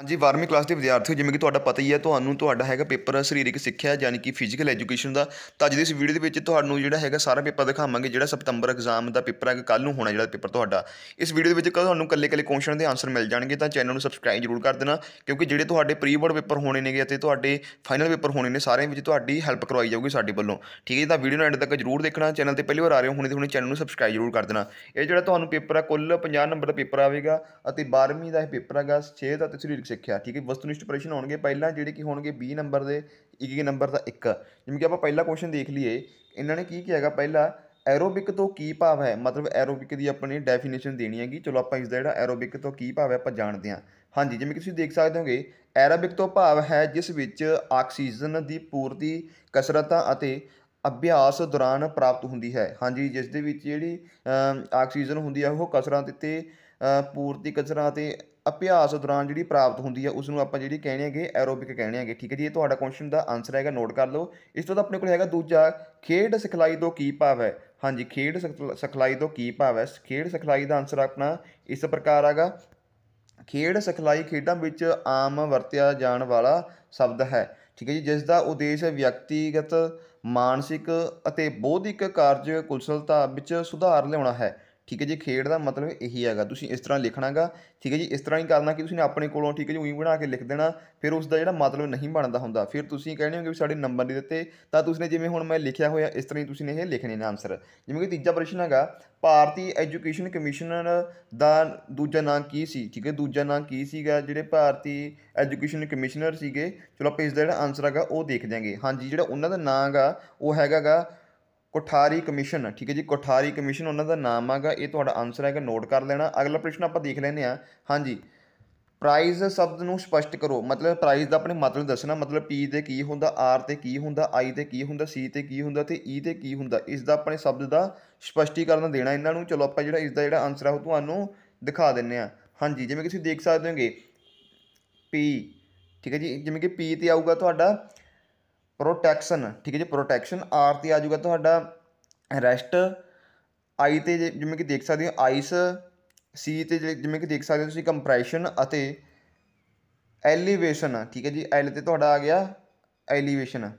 ਹਾਂਜੀ 12ਵੀਂ ਕਲਾਸ ਦੇ ਵਿਦਿਆਰਥੀਓ ਜਿਵੇਂ ਕਿ ਤੁਹਾਡਾ ਪਤਾ ਹੀ ਹੈ ਤੁਹਾਨੂੰ ਤੁਹਾਡਾ ਹੈਗਾ ਪੇਪਰ ਸਰੀਰਕ ਸਿੱਖਿਆ ਯਾਨੀ ਕਿ ਫਿਜ਼ੀਕਲ ਐਜੂਕੇਸ਼ਨ ਦਾ ਤਾਂ ਅੱਜ ਦੇ ਇਸ ਵੀਡੀਓ ਦੇ ਵਿੱਚ ਤੁਹਾਨੂੰ ਜਿਹੜਾ ਹੈਗਾ ਸਾਰਾ ਪੇਪਰ ਦਿਖਾਵਾਂਗੇ ਜਿਹੜਾ ਸਤੰਬਰ ਐਗਜ਼ਾਮ ਦਾ ਪੇਪਰ ਹੈਗਾ ਕੱਲ ਨੂੰ ਹੋਣਾ ਜਿਹੜਾ ਪੇਪਰ ਤੁਹਾਡਾ ਇਸ ਵੀਡੀਓ ਦੇ ਵਿੱਚ ਤੁਹਾਨੂੰ ਕੱਲੇ-ਕੱਲੇ ਕੁਐਸਚਨ ਦੇ ਆਨਸਰ ਮਿਲ ਜਾਣਗੇ ਤਾਂ ਚੈਨਲ ਨੂੰ ਸਬਸਕ੍ਰਾਈਬ ਜ਼ਰੂਰ ਕਰ ਦੇਣਾ ਕਿਉਂਕਿ ਜਿਹੜੇ ਤੁਹਾਡੇ ਪ੍ਰੀ ਬੋਰਡ ਪੇਪਰ ਹੋਣੇ ਨੇਗੇ ਅਤੇ ਤੁਹਾਡੇ ਫਾਈਨਲ ਪੇਪਰ ਹੋਣੇ ਨੇ ਸਾਰਿਆਂ ਵਿੱਚ ਤੁਹਾਡੀ ਹੈਲਪ ਕਰਵਾਈ ਜਾਊਗੀ ਸਾਡੇ ਵੱਲੋਂ ਠੀਕ ਹੈ ਤਾਂ ਵੀਡੀਓ ਨੂੰ ਐਂਡ ਤੱਕ ਜ਼ਰੂਰ ਦੇਖਣਾ ਚੈਨਲ ਤੇ ਪਹਿਲੀ ਵਾਰ ਆ ਰਹੇ ਹੋ ਹੁਣੇ ਤੇ ਹੁਣੇ ਚੈਨਲ ਨੂੰ ਸਬਸਕ੍ਰਾਈਬ ਜ਼ਰੂਰ ਕਰ ਦੇਣਾ ਇਹ ਜਿਹੜਾ ਤੁਹਾਨੂੰ ਪੇਪਰ ਆ ਕੁੱਲ 50 ਨੰਬਰ ਦਾ ਪੇਪਰ ਆਵੇਗਾ ਅਤੇ 12ਵੀਂ ਦਾ ਇਹ ਪੇਪਰ ਹੈਗਾ 6 ਦਾ ਤੇ ਸਰੀਰਕ ਸਿੱਖਿਆ ਠੀਕ ਹੈ ਵਸਤੂਨਿਸ਼ਟ ਪ੍ਰਸ਼ਨ ਹੋਣਗੇ ਪਹਿਲਾਂ ਜਿਹੜੇ ਕਿ ਹੋਣਗੇ 20 ਨੰਬਰ ਦੇ 21 ਨੰਬਰ ਦਾ 1 ਜਿਵੇਂ ਕਿ ਆਪਾਂ ਪਹਿਲਾ ਕੁਐਸਚਨ ਦੇਖ ਲਈਏ ਇਹਨਾਂ ਨੇ ਕੀ ਕਿਹਾਗਾ ਪਹਿਲਾ ਐਰੋਬਿਕ ਤੋਂ ਕੀ ਭਾਵ ਹੈ ਮਤਲਬ ਐਰੋਬਿਕ ਦੀ ਆਪਣੀ ਡੈਫੀਨੇਸ਼ਨ ਦੇਣੀ ਹੈਗੀ ਚਲੋ ਆਪਾਂ ਇਸ ਦਾ ਜਿਹੜਾ ਐਰੋਬਿਕ ਤੋਂ ਕੀ ਭਾਵ ਹੈ ਆਪਾਂ ਜਾਣਦੇ ਹਾਂ ਹਾਂਜੀ ਜਿਵੇਂ ਕਿ ਤੁਸੀਂ ਦੇਖ ਸਕਦੇ ਹੋਗੇ ਐਰੋਬਿਕ ਤੋਂ ਭਾਵ ਹੈ ਜਿਸ ਵਿੱਚ ਆਕਸੀਜਨ ਦੀ ਪੂਰਤੀ ਕਸਰਤਾਂ ਅਤੇ ਅਭਿਆਸ ਦੌਰਾਨ ਪ੍ਰਾਪਤ ਹੁੰਦੀ ਹੈ ਹਾਂਜੀ ਜਿਸ ਦੇ ਵਿੱਚ ਜਿਹੜੀ ਆਕਸੀਜਨ ਹੁੰਦੀ ਹੈ ਉਹ ਕਸਰਤਾਂ ਤੇ ਪੂਰਤੀ ਕਸਰਾਂ ਤੇ ਅਭਿਆਸ ਦੌਰਾਨ ਜਿਹੜੀ ਪ੍ਰਾਪਤ ਹੁੰਦੀ ਹੈ ਉਸ ਨੂੰ ਆਪਾਂ ਜਿਹੜੀ ਕਹਿੰਦੇ ਹੈਗੇ ਐਰੋਬਿਕ ਕਹਿੰਦੇ ਹੈਗੇ ਠੀਕ ਹੈ ਜੀ ਇਹ ਤੁਹਾਡਾ ਕੁਐਸਚਨ ਦਾ ਆਨਸਰ ਹੈਗਾ ਨੋਟ ਕਰ ਲਓ ਇਸ ਤੋਂ ਬਾਅਦ ਆਪਣੇ ਕੋਲ ਹੈਗਾ ਦੂਜਾ ਖੇਡ ਸਿਖਲਾਈ ਤੋਂ ਕੀ ਭਾਵ ਹੈ ਹਾਂਜੀ ਖੇਡ ਸਿਖਲਾਈ ਤੋਂ ਕੀ ਭਾਵ ਹੈ ਖੇਡ ਸਿਖਲਾਈ ਦਾ ਆਨਸਰ ਆਪਣਾ ਇਸ ਪ੍ਰਕਾਰ ਹੈਗਾ ਖੇਡ ਸਿਖਲਾਈ ਖੇਡਾਂ ਵਿੱਚ ਆਮ ਵਰਤਿਆ ਜਾਣ ਵਾਲਾ ਸ਼ਬਦ ਹੈ ਠੀਕ ਹੈ ਜੀ ਜਿਸ ਦਾ ਉਦੇਸ਼ ਵਿਅਕਤੀਗਤ ਮਾਨਸਿਕ ਅਤੇ ਬੌਧਿਕ ਕਾਰਜ ਕੁਸ਼ਲਤਾ ਵਿੱਚ ਸੁਧਾਰ ਲਿਆਉਣਾ ਹੈ ਠੀਕ ਹੈ ਜੀ ਖੇਡ ਦਾ ਮਤਲਬ ਇਹੀ ਹੈਗਾ ਤੁਸੀਂ ਇਸ ਤਰ੍ਹਾਂ ਲਿਖਣਾਗਾ ਠੀਕ ਹੈ ਜੀ ਇਸ ਤਰ੍ਹਾਂ ਹੀ ਕਰਨਾ ਕਿ ਤੁਸੀਂ ਆਪਣੇ ਕੋਲੋਂ ਠੀਕ ਹੈ ਜੀ ਉਹੀ ਬਣਾ ਕੇ ਲਿਖ ਦੇਣਾ ਫਿਰ ਉਸ ਦਾ ਜਿਹੜਾ ਮਤਲਬ ਨਹੀਂ ਬਣਦਾ ਹੁੰਦਾ ਫਿਰ ਤੁਸੀਂ ਕਹਿਣੇ ਹੋ ਕਿ ਸਾਡੇ ਨੰਬਰ ਨਹੀਂ ਦਿੱਤੇ ਤਾਂ ਤੁਸੀਂ ਨੇ ਜਿਵੇਂ ਹੁਣ ਮੈਂ ਲਿਖਿਆ ਹੋਇਆ ਇਸ ਤਰ੍ਹਾਂ ਹੀ ਤੁਸੀਂ ਨੇ ਇਹ ਲਿਖਣੇ ਨੇ ਆਨਸਰ ਜਿਵੇਂ ਕਿ ਤੀਜਾ ਪ੍ਰਸ਼ਨ ਹੈਗਾ ਭਾਰਤੀ ਐਜੂਕੇਸ਼ਨ ਕਮਿਸ਼ਨਰ ਦਾ ਦੂਜਾ ਨਾਮ ਕੀ ਸੀ ਠੀਕ ਹੈ ਦੂਜਾ ਨਾਮ ਕੀ ਸੀਗਾ ਜਿਹੜੇ ਭਾਰਤੀ ਐਜੂਕੇਸ਼ਨ ਕਮਿਸ਼ਨਰ ਸੀਗੇ ਚਲੋ ਆਪਾਂ ਇਸ ਦਾ ਜਿਹੜਾ ਆਨਸਰ ਹੈਗਾ ਉਹ ਦੇਖ ਜਾਾਂਗੇ ਹਾਂਜੀ ਜਿਹੜਾ ਉਹਨਾਂ ਦਾ ਨਾਮ ਹੈਗਾ ਉਹ ਹੈਗਾਗਾ ਕੋਠਾਰੀ ਕਮਿਸ਼ਨ ਠੀਕ ਹੈ ਜੀ ਕੋਠਾਰੀ ਕਮਿਸ਼ਨ ਉਹਨਾਂ ਦਾ ਨਾਮ ਆਗਾ ਇਹ ਤੁਹਾਡਾ ਆਨਸਰ ਹੈਗਾ ਨੋਟ ਕਰ ਲੈਣਾ ਅਗਲਾ ਪ੍ਰਸ਼ਨ ਆਪਾਂ ਦੇਖ ਲੈਨੇ ਆ ਹਾਂਜੀ ਪ੍ਰਾਈਸ ਸ਼ਬਦ ਨੂੰ ਸਪਸ਼ਟ ਕਰੋ ਮਤਲਬ ਪ੍ਰਾਈਸ ਦਾ ਆਪਣੇ ਮਤਲਬ ਦੱਸਣਾ ਮਤਲਬ ਪੀ ਤੇ ਕੀ ਹੁੰਦਾ ਆਰ ਤੇ ਕੀ ਹੁੰਦਾ ਆਈ ਤੇ ਕੀ ਹੁੰਦਾ ਸੀ ਤੇ ਕੀ ਹੁੰਦਾ ਤੇ ਈ e ਤੇ ਕੀ ਹੁੰਦਾ ਇਸ ਦਾ ਆਪਣੇ ਸ਼ਬਦ ਦਾ ਸਪਸ਼ਟੀਕਰਨ ਦੇਣਾ ਇਹਨਾਂ ਨੂੰ ਚਲੋ ਆਪਾਂ ਜਿਹੜਾ ਇਸ ਦਾ ਜਿਹੜਾ ਆਨਸਰ ਆ ਉਹ ਤੁਹਾਨੂੰ ਦਿਖਾ ਦਿੰਨੇ ਆ ਹਾਂਜੀ ਜਿਵੇਂ ਕਿ ਤੁਸੀਂ ਦੇਖ ਸਕਦੇ ਹੋਗੇ ਪੀ ਠੀਕ ਹੈ ਜੀ ਜਿਵੇਂ ਕਿ ਪੀ ਤੇ ਆਊਗਾ ਤੁਹਾਡਾ ਪ੍ਰੋਟੈਕਸ਼ਨ ਠੀਕ ਹੈ ਜੀ ਪ੍ਰੋਟੈਕਸ਼ਨ ਆਰ ਤੇ ਆ ਜਾਊਗਾ ਤੁਹਾਡਾ ਰੈਸਟ ਆਈ ਤੇ ਜਿਵੇਂ ਕਿ ਦੇਖ ਸਕਦੇ ਹੋ ਆਈਸ ਸੀ ਤੇ ਜਿਵੇਂ ਕਿ ਦੇਖ ਸਕਦੇ ਹੋ ਤੁਸੀਂ ਕੰਪਰੈਸ਼ਨ ਅਤੇ ਐਲੀਵੇਸ਼ਨ ਠੀਕ ਹੈ ਜੀ ਐਲ ਤੇ ਤੁਹਾਡਾ ਆ ਗਿਆ ਐਲੀਵੇਸ਼ਨ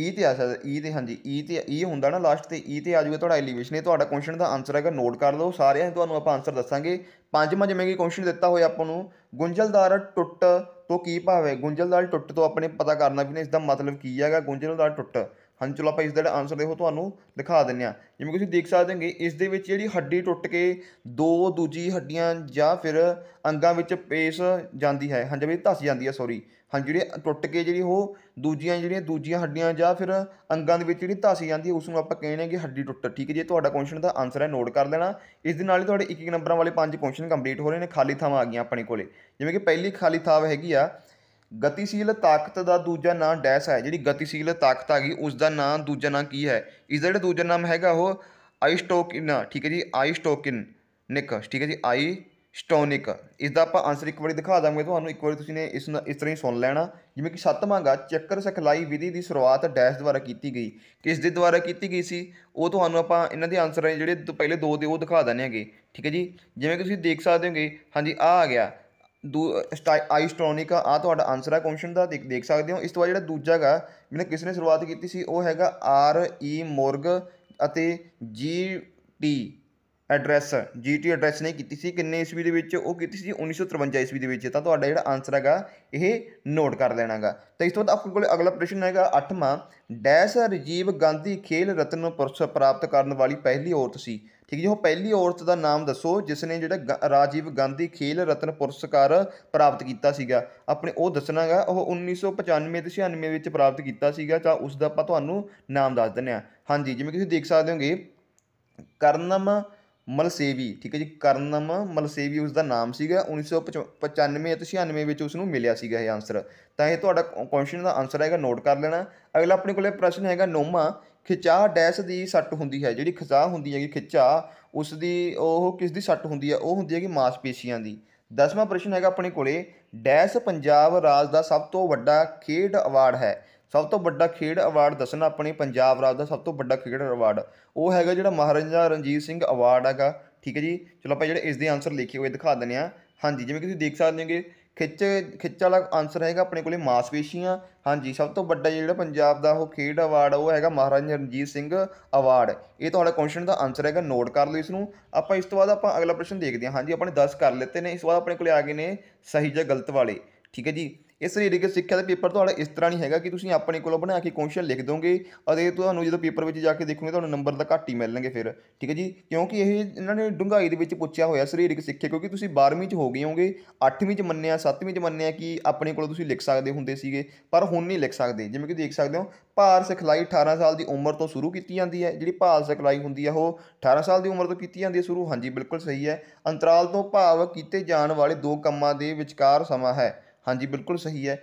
ਈ e ਤੇ ਆ ਸਕਦਾ ਈ e ਤੇ ਹਾਂਜੀ ਈ e ਤੇ ਈ ਹੁੰਦਾ ਨਾ ਲਾਸਟ ਤੇ ਈ ਤੇ ਆ ਜੂਗਾ ਤੁਹਾਡਾ ਐਲੀਵੇਸ਼ਨ ਇਹ ਤੁਹਾਡਾ ਕੁਐਸਚਨ ਦਾ ਆਨਸਰ ਹੈਗਾ ਨੋਟ ਕਰ ਲਓ ਸਾਰਿਆਂ ਤੁਹਾਨੂੰ ਆਪਾਂ ਆਨਸਰ ਦੱਸਾਂਗੇ ਪੰਜਵਾਂ ਜਿਵੇਂ ਕਿ ਕੁਐਸਚਨ ਦਿੱਤਾ ਹੋਇਆ ਆਪਾਂ ਨੂੰ ਗੁੰਝਲਦਾਰ ਟੁੱਟ ਤੋਂ ਕੀ ਭਾਵ ਹੈ ਗੁੰਝਲਦਾਰ ਟੁੱਟ ਤੋਂ ਆਪਣੇ ਪਤਾ ਕਰਨਾ ਵੀ ਨੇ ਇਸ ਦਾ ਮਤਲਬ ਕੀ ਹੈਗਾ ਗੁੰਝਲਦਾਰ ਟੁੱਟ ਹਾਂਜੀ ਚਲੋ ਆਪਾਂ ਇਸ ਦਾ ਆਨਸਰ ਦੇਖੋ ਤੁਹਾਨੂੰ ਦਿਖਾ ਦਿੰਨੇ ਆ ਜਿਵੇਂ ਤੁਸੀਂ ਦੇਖ ਸਕਦੇ ਹੋਗੇ ਇਸ ਦੇ ਵਿੱਚ ਜਿਹੜੀ ਹੱਡੀ ਟੁੱਟ ਕੇ ਦੋ ਦੂਜੀ ਹੱਡੀਆਂ ਜਾਂ ਫਿਰ ਅੰਗਾਂ ਵਿੱਚ ਪੇਸ ਜਾਂਦੀ ਹੈ ਹਾਂਜੀ ਵੀ ਧਸ ਜਾਂਦੀ ਹੈ ਸੌਰੀ ਹਾਂ ਜਿਹੜੇ ਟੁੱਟ ਕੇ ਜਿਹੜੀ ਉਹ ਦੂਜੀਆਂ ਜਿਹੜੀਆਂ ਦੂਜੀਆਂ ਹੱਡੀਆਂ ਜਾਂ ਫਿਰ ਅੰਗਾਂ ਦੇ ਵਿੱਚ ਜਿਹੜੀ ਧਾਸੀ ਜਾਂਦੀ ਹੈ ਉਸ ਨੂੰ ਆਪਾਂ ਕਹਿੰਦੇ ਕਿ ਹੱਡੀ ਟੁੱਟ ਠੀਕ ਹੈ ਜੇ ਤੁਹਾਡਾ ਕੁਐਸਚਨ ਦਾ ਆਨਸਰ ਹੈ ਨੋਟ ਕਰ ਲੈਣਾ ਇਸ ਦੇ ਨਾਲ ਹੀ ਤੁਹਾਡੇ ਇੱਕ ਇੱਕ ਨੰਬਰਾਂ ਵਾਲੇ ਪੰਜ ਕੁਐਸਚਨ ਕੰਪਲੀਟ ਹੋ ਰਹੇ ਨੇ ਖਾਲੀ ਥਾਵਾਂ ਆ ਗਈਆਂ ਆਪਣੇ ਕੋਲੇ ਜਿਵੇਂ ਕਿ ਪਹਿਲੀ ਖਾਲੀ ਥਾਵ ਹੈਗੀ ਆ ਗਤੀਸ਼ੀਲ ਤਾਕਤ ਦਾ ਦੂਜਾ ਨਾਮ ਡੈਸ ਹੈ ਜਿਹੜੀ ਗਤੀਸ਼ੀਲ ਤਾਕਤ ਆ ਗਈ ਉਸ ਦਾ ਨਾਮ ਦੂਜਾ ਨਾਮ ਕੀ ਹੈ ਇਸ ਦਾ ਜਿਹੜਾ ਦੂਜਾ ਨਾਮ ਹੈਗਾ ਉਹ ਆਈਸਟੋਕਿਨ ਠੀਕ ਹੈ ਜੀ ਆਈਸਟੋਕਿਨ ਨਿਕਸ ਠੀਕ ਹੈ ਜੀ ਆਈ ਸਟੋਨਿਕ ਇਸ ਦਾ ਆਪਾਂ ਆਨਸਰ ਇੱਕ ਵਾਰੀ ਦਿਖਾ ਦਾਂਗੇ ਤੁਹਾਨੂੰ ਇੱਕ ਵਾਰੀ ਤੁਸੀਂ ਨੇ ਇਸ ਇਸ ਤਰ੍ਹਾਂ ਹੀ ਸੁਣ ਲੈਣਾ ਜਿਵੇਂ ਕਿ ਸੱਤਵਾਂ ਗਾ ਚੱਕਰ ਸਿਖਲਾਈ ਵਿਧੀ ਦੀ ਸ਼ੁਰੂਆਤ ਡੈਸ਼ ਦੁਆਰਾ ਕੀਤੀ ਗਈ ਕਿਸ ਦੇ ਦੁਆਰਾ ਕੀਤੀ ਗਈ ਸੀ ਉਹ ਤੁਹਾਨੂੰ ਆਪਾਂ ਇਹਨਾਂ ਦੇ ਆਨਸਰ ਹੈ ਜਿਹੜੇ ਪਹਿਲੇ ਦੋ ਦੇ ਉਹ ਦਿਖਾ ਦਨੇ ਹੈਗੇ ਠੀਕ ਹੈ ਜੀ ਜਿਵੇਂ ਕਿ ਤੁਸੀਂ ਦੇਖ ਸਕਦੇ ਹੋਗੇ ਹਾਂਜੀ ਆ ਆ ਗਿਆ ਦੂ ਆਈਸਟ੍ਰੋਨਿਕ ਆ ਤੁਹਾਡਾ ਆਨਸਰ ਹੈ ਕੁਐਸਚਨ ਦਾ ਦੇਖ ਦੇਖ ਸਕਦੇ ਹੋ ਇਸ ਤੋਂ ਬਾਅਦ ਜਿਹੜਾ ਦੂਜਾ ਗਾ ਜਿਹਨੇ ਕਿਸ ਨੇ ਸ਼ੁਰੂਆਤ ਕੀਤੀ ਸੀ ਉਹ ਹੈਗਾ ਆਰ ਈ ਮੋਰਗ ਅਤੇ G T address GT address ਨਹੀਂ ਕੀਤੀ ਸੀ ਕਿੰਨੇ ਈਸਵੀ ਦੇ ਵਿੱਚ ਉਹ ਕੀਤੀ ਸੀ 1953 ਈਸਵੀ ਦੇ ਵਿੱਚ ਤਾਂ ਤੁਹਾਡਾ ਜਿਹੜਾ ਆਨਸਰ ਹੈਗਾ ਇਹ ਨੋਟ ਕਰ ਲੈਣਾਗਾ ਤਾਂ ਇਸ ਤੋਂ ਬਾਅਦ ਆਪਣੇ ਕੋਲ ਅਗਲਾ ਪ੍ਰਸ਼ਨ ਹੈਗਾ 8ਵਾਂ ਡੈਸ਼ ਰਜੀਵ ਗਾਂਧੀ ਖੇਲ ਰਤਨ ਪੁਰਸਕਾਰ ਪ੍ਰਾਪਤ ਕਰਨ ਵਾਲੀ ਪਹਿਲੀ ਔਰਤ ਸੀ ਠੀਕ ਜੀ ਉਹ ਪਹਿਲੀ ਔਰਤ ਦਾ ਨਾਮ ਦੱਸੋ ਜਿਸ ਨੇ ਜਿਹੜਾ ਰਾਜੀਵ ਗਾਂਧੀ ਖੇਲ ਰਤਨ ਪੁਰਸਕਾਰ ਪ੍ਰਾਪਤ ਕੀਤਾ ਸੀਗਾ ਆਪਣੇ ਉਹ ਦੱਸਣਾਗਾ ਉਹ 1995 ਤੇ 96 ਵਿੱਚ ਪ੍ਰਾਪਤ ਕੀਤਾ ਸੀਗਾ ਤਾਂ ਉਸ ਦਾ ਆਪਾਂ ਤੁਹਾਨੂੰ ਨਾਮ ਦੱਸ ਦਿੰਨੇ ਆ ਹਾਂਜੀ ਜਿਵੇਂ ਕਿ ਤੁਸੀਂ ਦੇਖ ਸਕਦੇ ਹੋਗੇ ਕਰਨਮ ਮਲਸੇਵੀ ਠੀਕ ਹੈ ਜੀ ਕਰਨਮ ਮਲਸੇਵੀ ਉਸ ਦਾ ਨਾਮ ਸੀਗਾ 1995 ਅਤੇ 96 ਵਿੱਚ ਉਸ ਨੂੰ ਮਿਲਿਆ ਸੀਗਾ ਇਹ ਆਨਸਰ ਤਾਂ ਇਹ ਤੁਹਾਡਾ ਕੁਐਸਚਨ ਦਾ ਆਨਸਰ ਹੈਗਾ ਨੋਟ ਕਰ ਲੈਣਾ ਅਗਲਾ ਆਪਣੇ ਕੋਲੇ ਪ੍ਰਸ਼ਨ ਹੈਗਾ ਨੋਮਾ ਖਿਚਾ ਡੈਸ ਦੀ ਸੱਟ ਹੁੰਦੀ ਹੈ ਜਿਹੜੀ ਖਿਚਾ ਹੁੰਦੀ ਹੈਗੀ ਖਿਚਾ ਉਸ ਦੀ ਉਹ ਕਿਸ ਦੀ ਸੱਟ ਹੁੰਦੀ ਹੈ ਉਹ ਹੁੰਦੀ ਹੈ ਕਿ ਮਾਸਪੇਸ਼ੀਆਂ ਦੀ ਦਸਵਾਂ ਪ੍ਰਸ਼ਨ ਹੈਗਾ ਆਪਣੇ ਕੋਲੇ ਡੈਸ ਪੰਜਾਬ ਰਾਜ ਦਾ ਸਭ ਤੋਂ ਵੱਡਾ ਖੇਡ ਅਵਾਰਡ ਹੈ ਸਭ ਤੋਂ ਵੱਡਾ ਖੇਡ ਅਵਾਰਡ ਦੱਸਣਾ ਆਪਣੇ ਪੰਜਾਬ ਰਾਜ ਦਾ ਸਭ ਤੋਂ ਵੱਡਾ ਖੇਡ ਅਵਾਰਡ ਉਹ ਹੈਗਾ ਜਿਹੜਾ ਮਹਾਰਾਜਾ ਰਣਜੀਤ ਸਿੰਘ ਅਵਾਰਡ ਹੈਗਾ ਠੀਕ ਹੈ ਜੀ ਚਲੋ ਆਪਾਂ ਜਿਹੜੇ ਇਸ ਦੇ ਆਨਸਰ ਲਿਖੇ ਹੋਏ ਦਿਖਾ ਦਿੰਦੇ ਆ ਹਾਂਜੀ ਜਿਵੇਂ ਕਿ ਤੁਸੀਂ ਦੇਖ ਸਕਦੇ ਹੋਗੇ ਖਿੱਚ ਖਿੱਚ ਵਾਲਾ ਆਨਸਰ ਹੈਗਾ ਆਪਣੇ ਕੋਲੇ ਮਾਸਪੇਸ਼ੀਆਂ ਹਾਂਜੀ ਸਭ ਤੋਂ ਵੱਡਾ ਜਿਹੜਾ ਪੰਜਾਬ ਦਾ ਉਹ ਖੇਡ ਅਵਾਰਡ ਉਹ ਹੈਗਾ ਮਹਾਰਾਜਾ ਰਣਜੀਤ ਸਿੰਘ ਅਵਾਰਡ ਇਹ ਤੁਹਾਡਾ ਕੁਐਸਚਨ ਦਾ ਆਨਸਰ ਹੈਗਾ ਨੋਟ ਕਰ ਲਓ ਇਸ ਨੂੰ ਆਪਾਂ ਇਸ ਤੋਂ ਬਾਅਦ ਆਪਾਂ ਅਗਲਾ ਪ੍ਰਸ਼ਨ ਦੇਖਦੇ ਹਾਂ ਹਾਂਜੀ ਆਪਾਂ ਨੇ 10 ਕਰ ਲਿੱਤੇ ਨੇ ਇਸ ਤੋਂ ਬਾਅਦ ਆਪਣੇ ਕੋਲੇ ਆ ਗਏ ਨੇ ਸਹੀ ਜਾਂ ਗਲਤ ਵਾਲੇ ਠੀਕ ਹੈ ਜੀ ਇਸ ਲਈ ਰਿਗਿਤ ਸਿੱਖਿਆ ਦਾ ਪੇਪਰ ਤੁਹਾਡਾ ਇਸ ਤਰ੍ਹਾਂ ਨਹੀਂ ਹੈਗਾ ਕਿ ਤੁਸੀਂ ਆਪਣੇ ਕੋਲੋਂ ਬਣਾ ਕੇ ਕੁਐਸਚਨ ਲਿਖ ਦੋਗੇ ਅਤੇ ਤੁਹਾਨੂੰ ਜਦੋਂ ਪੇਪਰ ਵਿੱਚ ਜਾ ਕੇ ਦੇਖੋਗੇ ਤੁਹਾਨੂੰ ਨੰਬਰ ਤਾਂ ਘੱਟ ਹੀ ਮਿਲਣਗੇ ਫਿਰ ਠੀਕ ਹੈ ਜੀ ਕਿਉਂਕਿ ਇਹ ਇਹਨਾਂ ਨੇ ਡੁੰਗਾਈ ਦੇ ਵਿੱਚ ਪੁੱਛਿਆ ਹੋਇਆ ਸਰੀਰਕ ਸਿੱਖਿਆ ਕਿਉਂਕਿ ਤੁਸੀਂ 12ਵੀਂ ਚ ਹੋ ਗਏ ਹੋਗੇ 8ਵੀਂ ਚ ਮੰਨਿਆ 7ਵੀਂ ਚ ਮੰਨਿਆ ਕਿ ਆਪਣੇ ਕੋਲੋਂ ਤੁਸੀਂ ਲਿਖ ਸਕਦੇ ਹੁੰਦੇ ਸੀਗੇ ਪਰ ਹੁਣ ਨਹੀਂ ਲਿਖ ਸਕਦੇ ਜਿਵੇਂ ਕਿ ਦੇਖ ਸਕਦੇ ਹੋ ਭਾਰ ਸਿਖਲਾਈ 18 ਸਾਲ ਦੀ ਉਮਰ ਤੋਂ ਸ਼ੁਰੂ ਕੀਤੀ ਜਾਂਦੀ ਹੈ ਜਿਹੜੀ ਭਾਰ ਸਿਖਲਾਈ ਹੁੰਦੀ ਹੈ ਉਹ 18 ਸਾਲ ਦੀ ਉਮਰ ਤੋਂ ਕੀਤੀ ਜਾਂਦੀ ਹੈ ਸ਼ੁਰੂ ਹਾਂਜੀ ਬਿਲਕੁਲ ਸਹੀ ਹੈ ਅੰਤਰਾਲ ਤੋਂ ਭਾਵ ਕੀਤੇ ਜਾਣ ਵਾਲੇ ਦੋ ਕੰਮਾਂ ਦੇ ਵਿਚਕਾਰ ਸਮਾਂ ਹੈ ਹਾਂਜੀ ਬਿਲਕੁਲ ਸਹੀ ਹੈ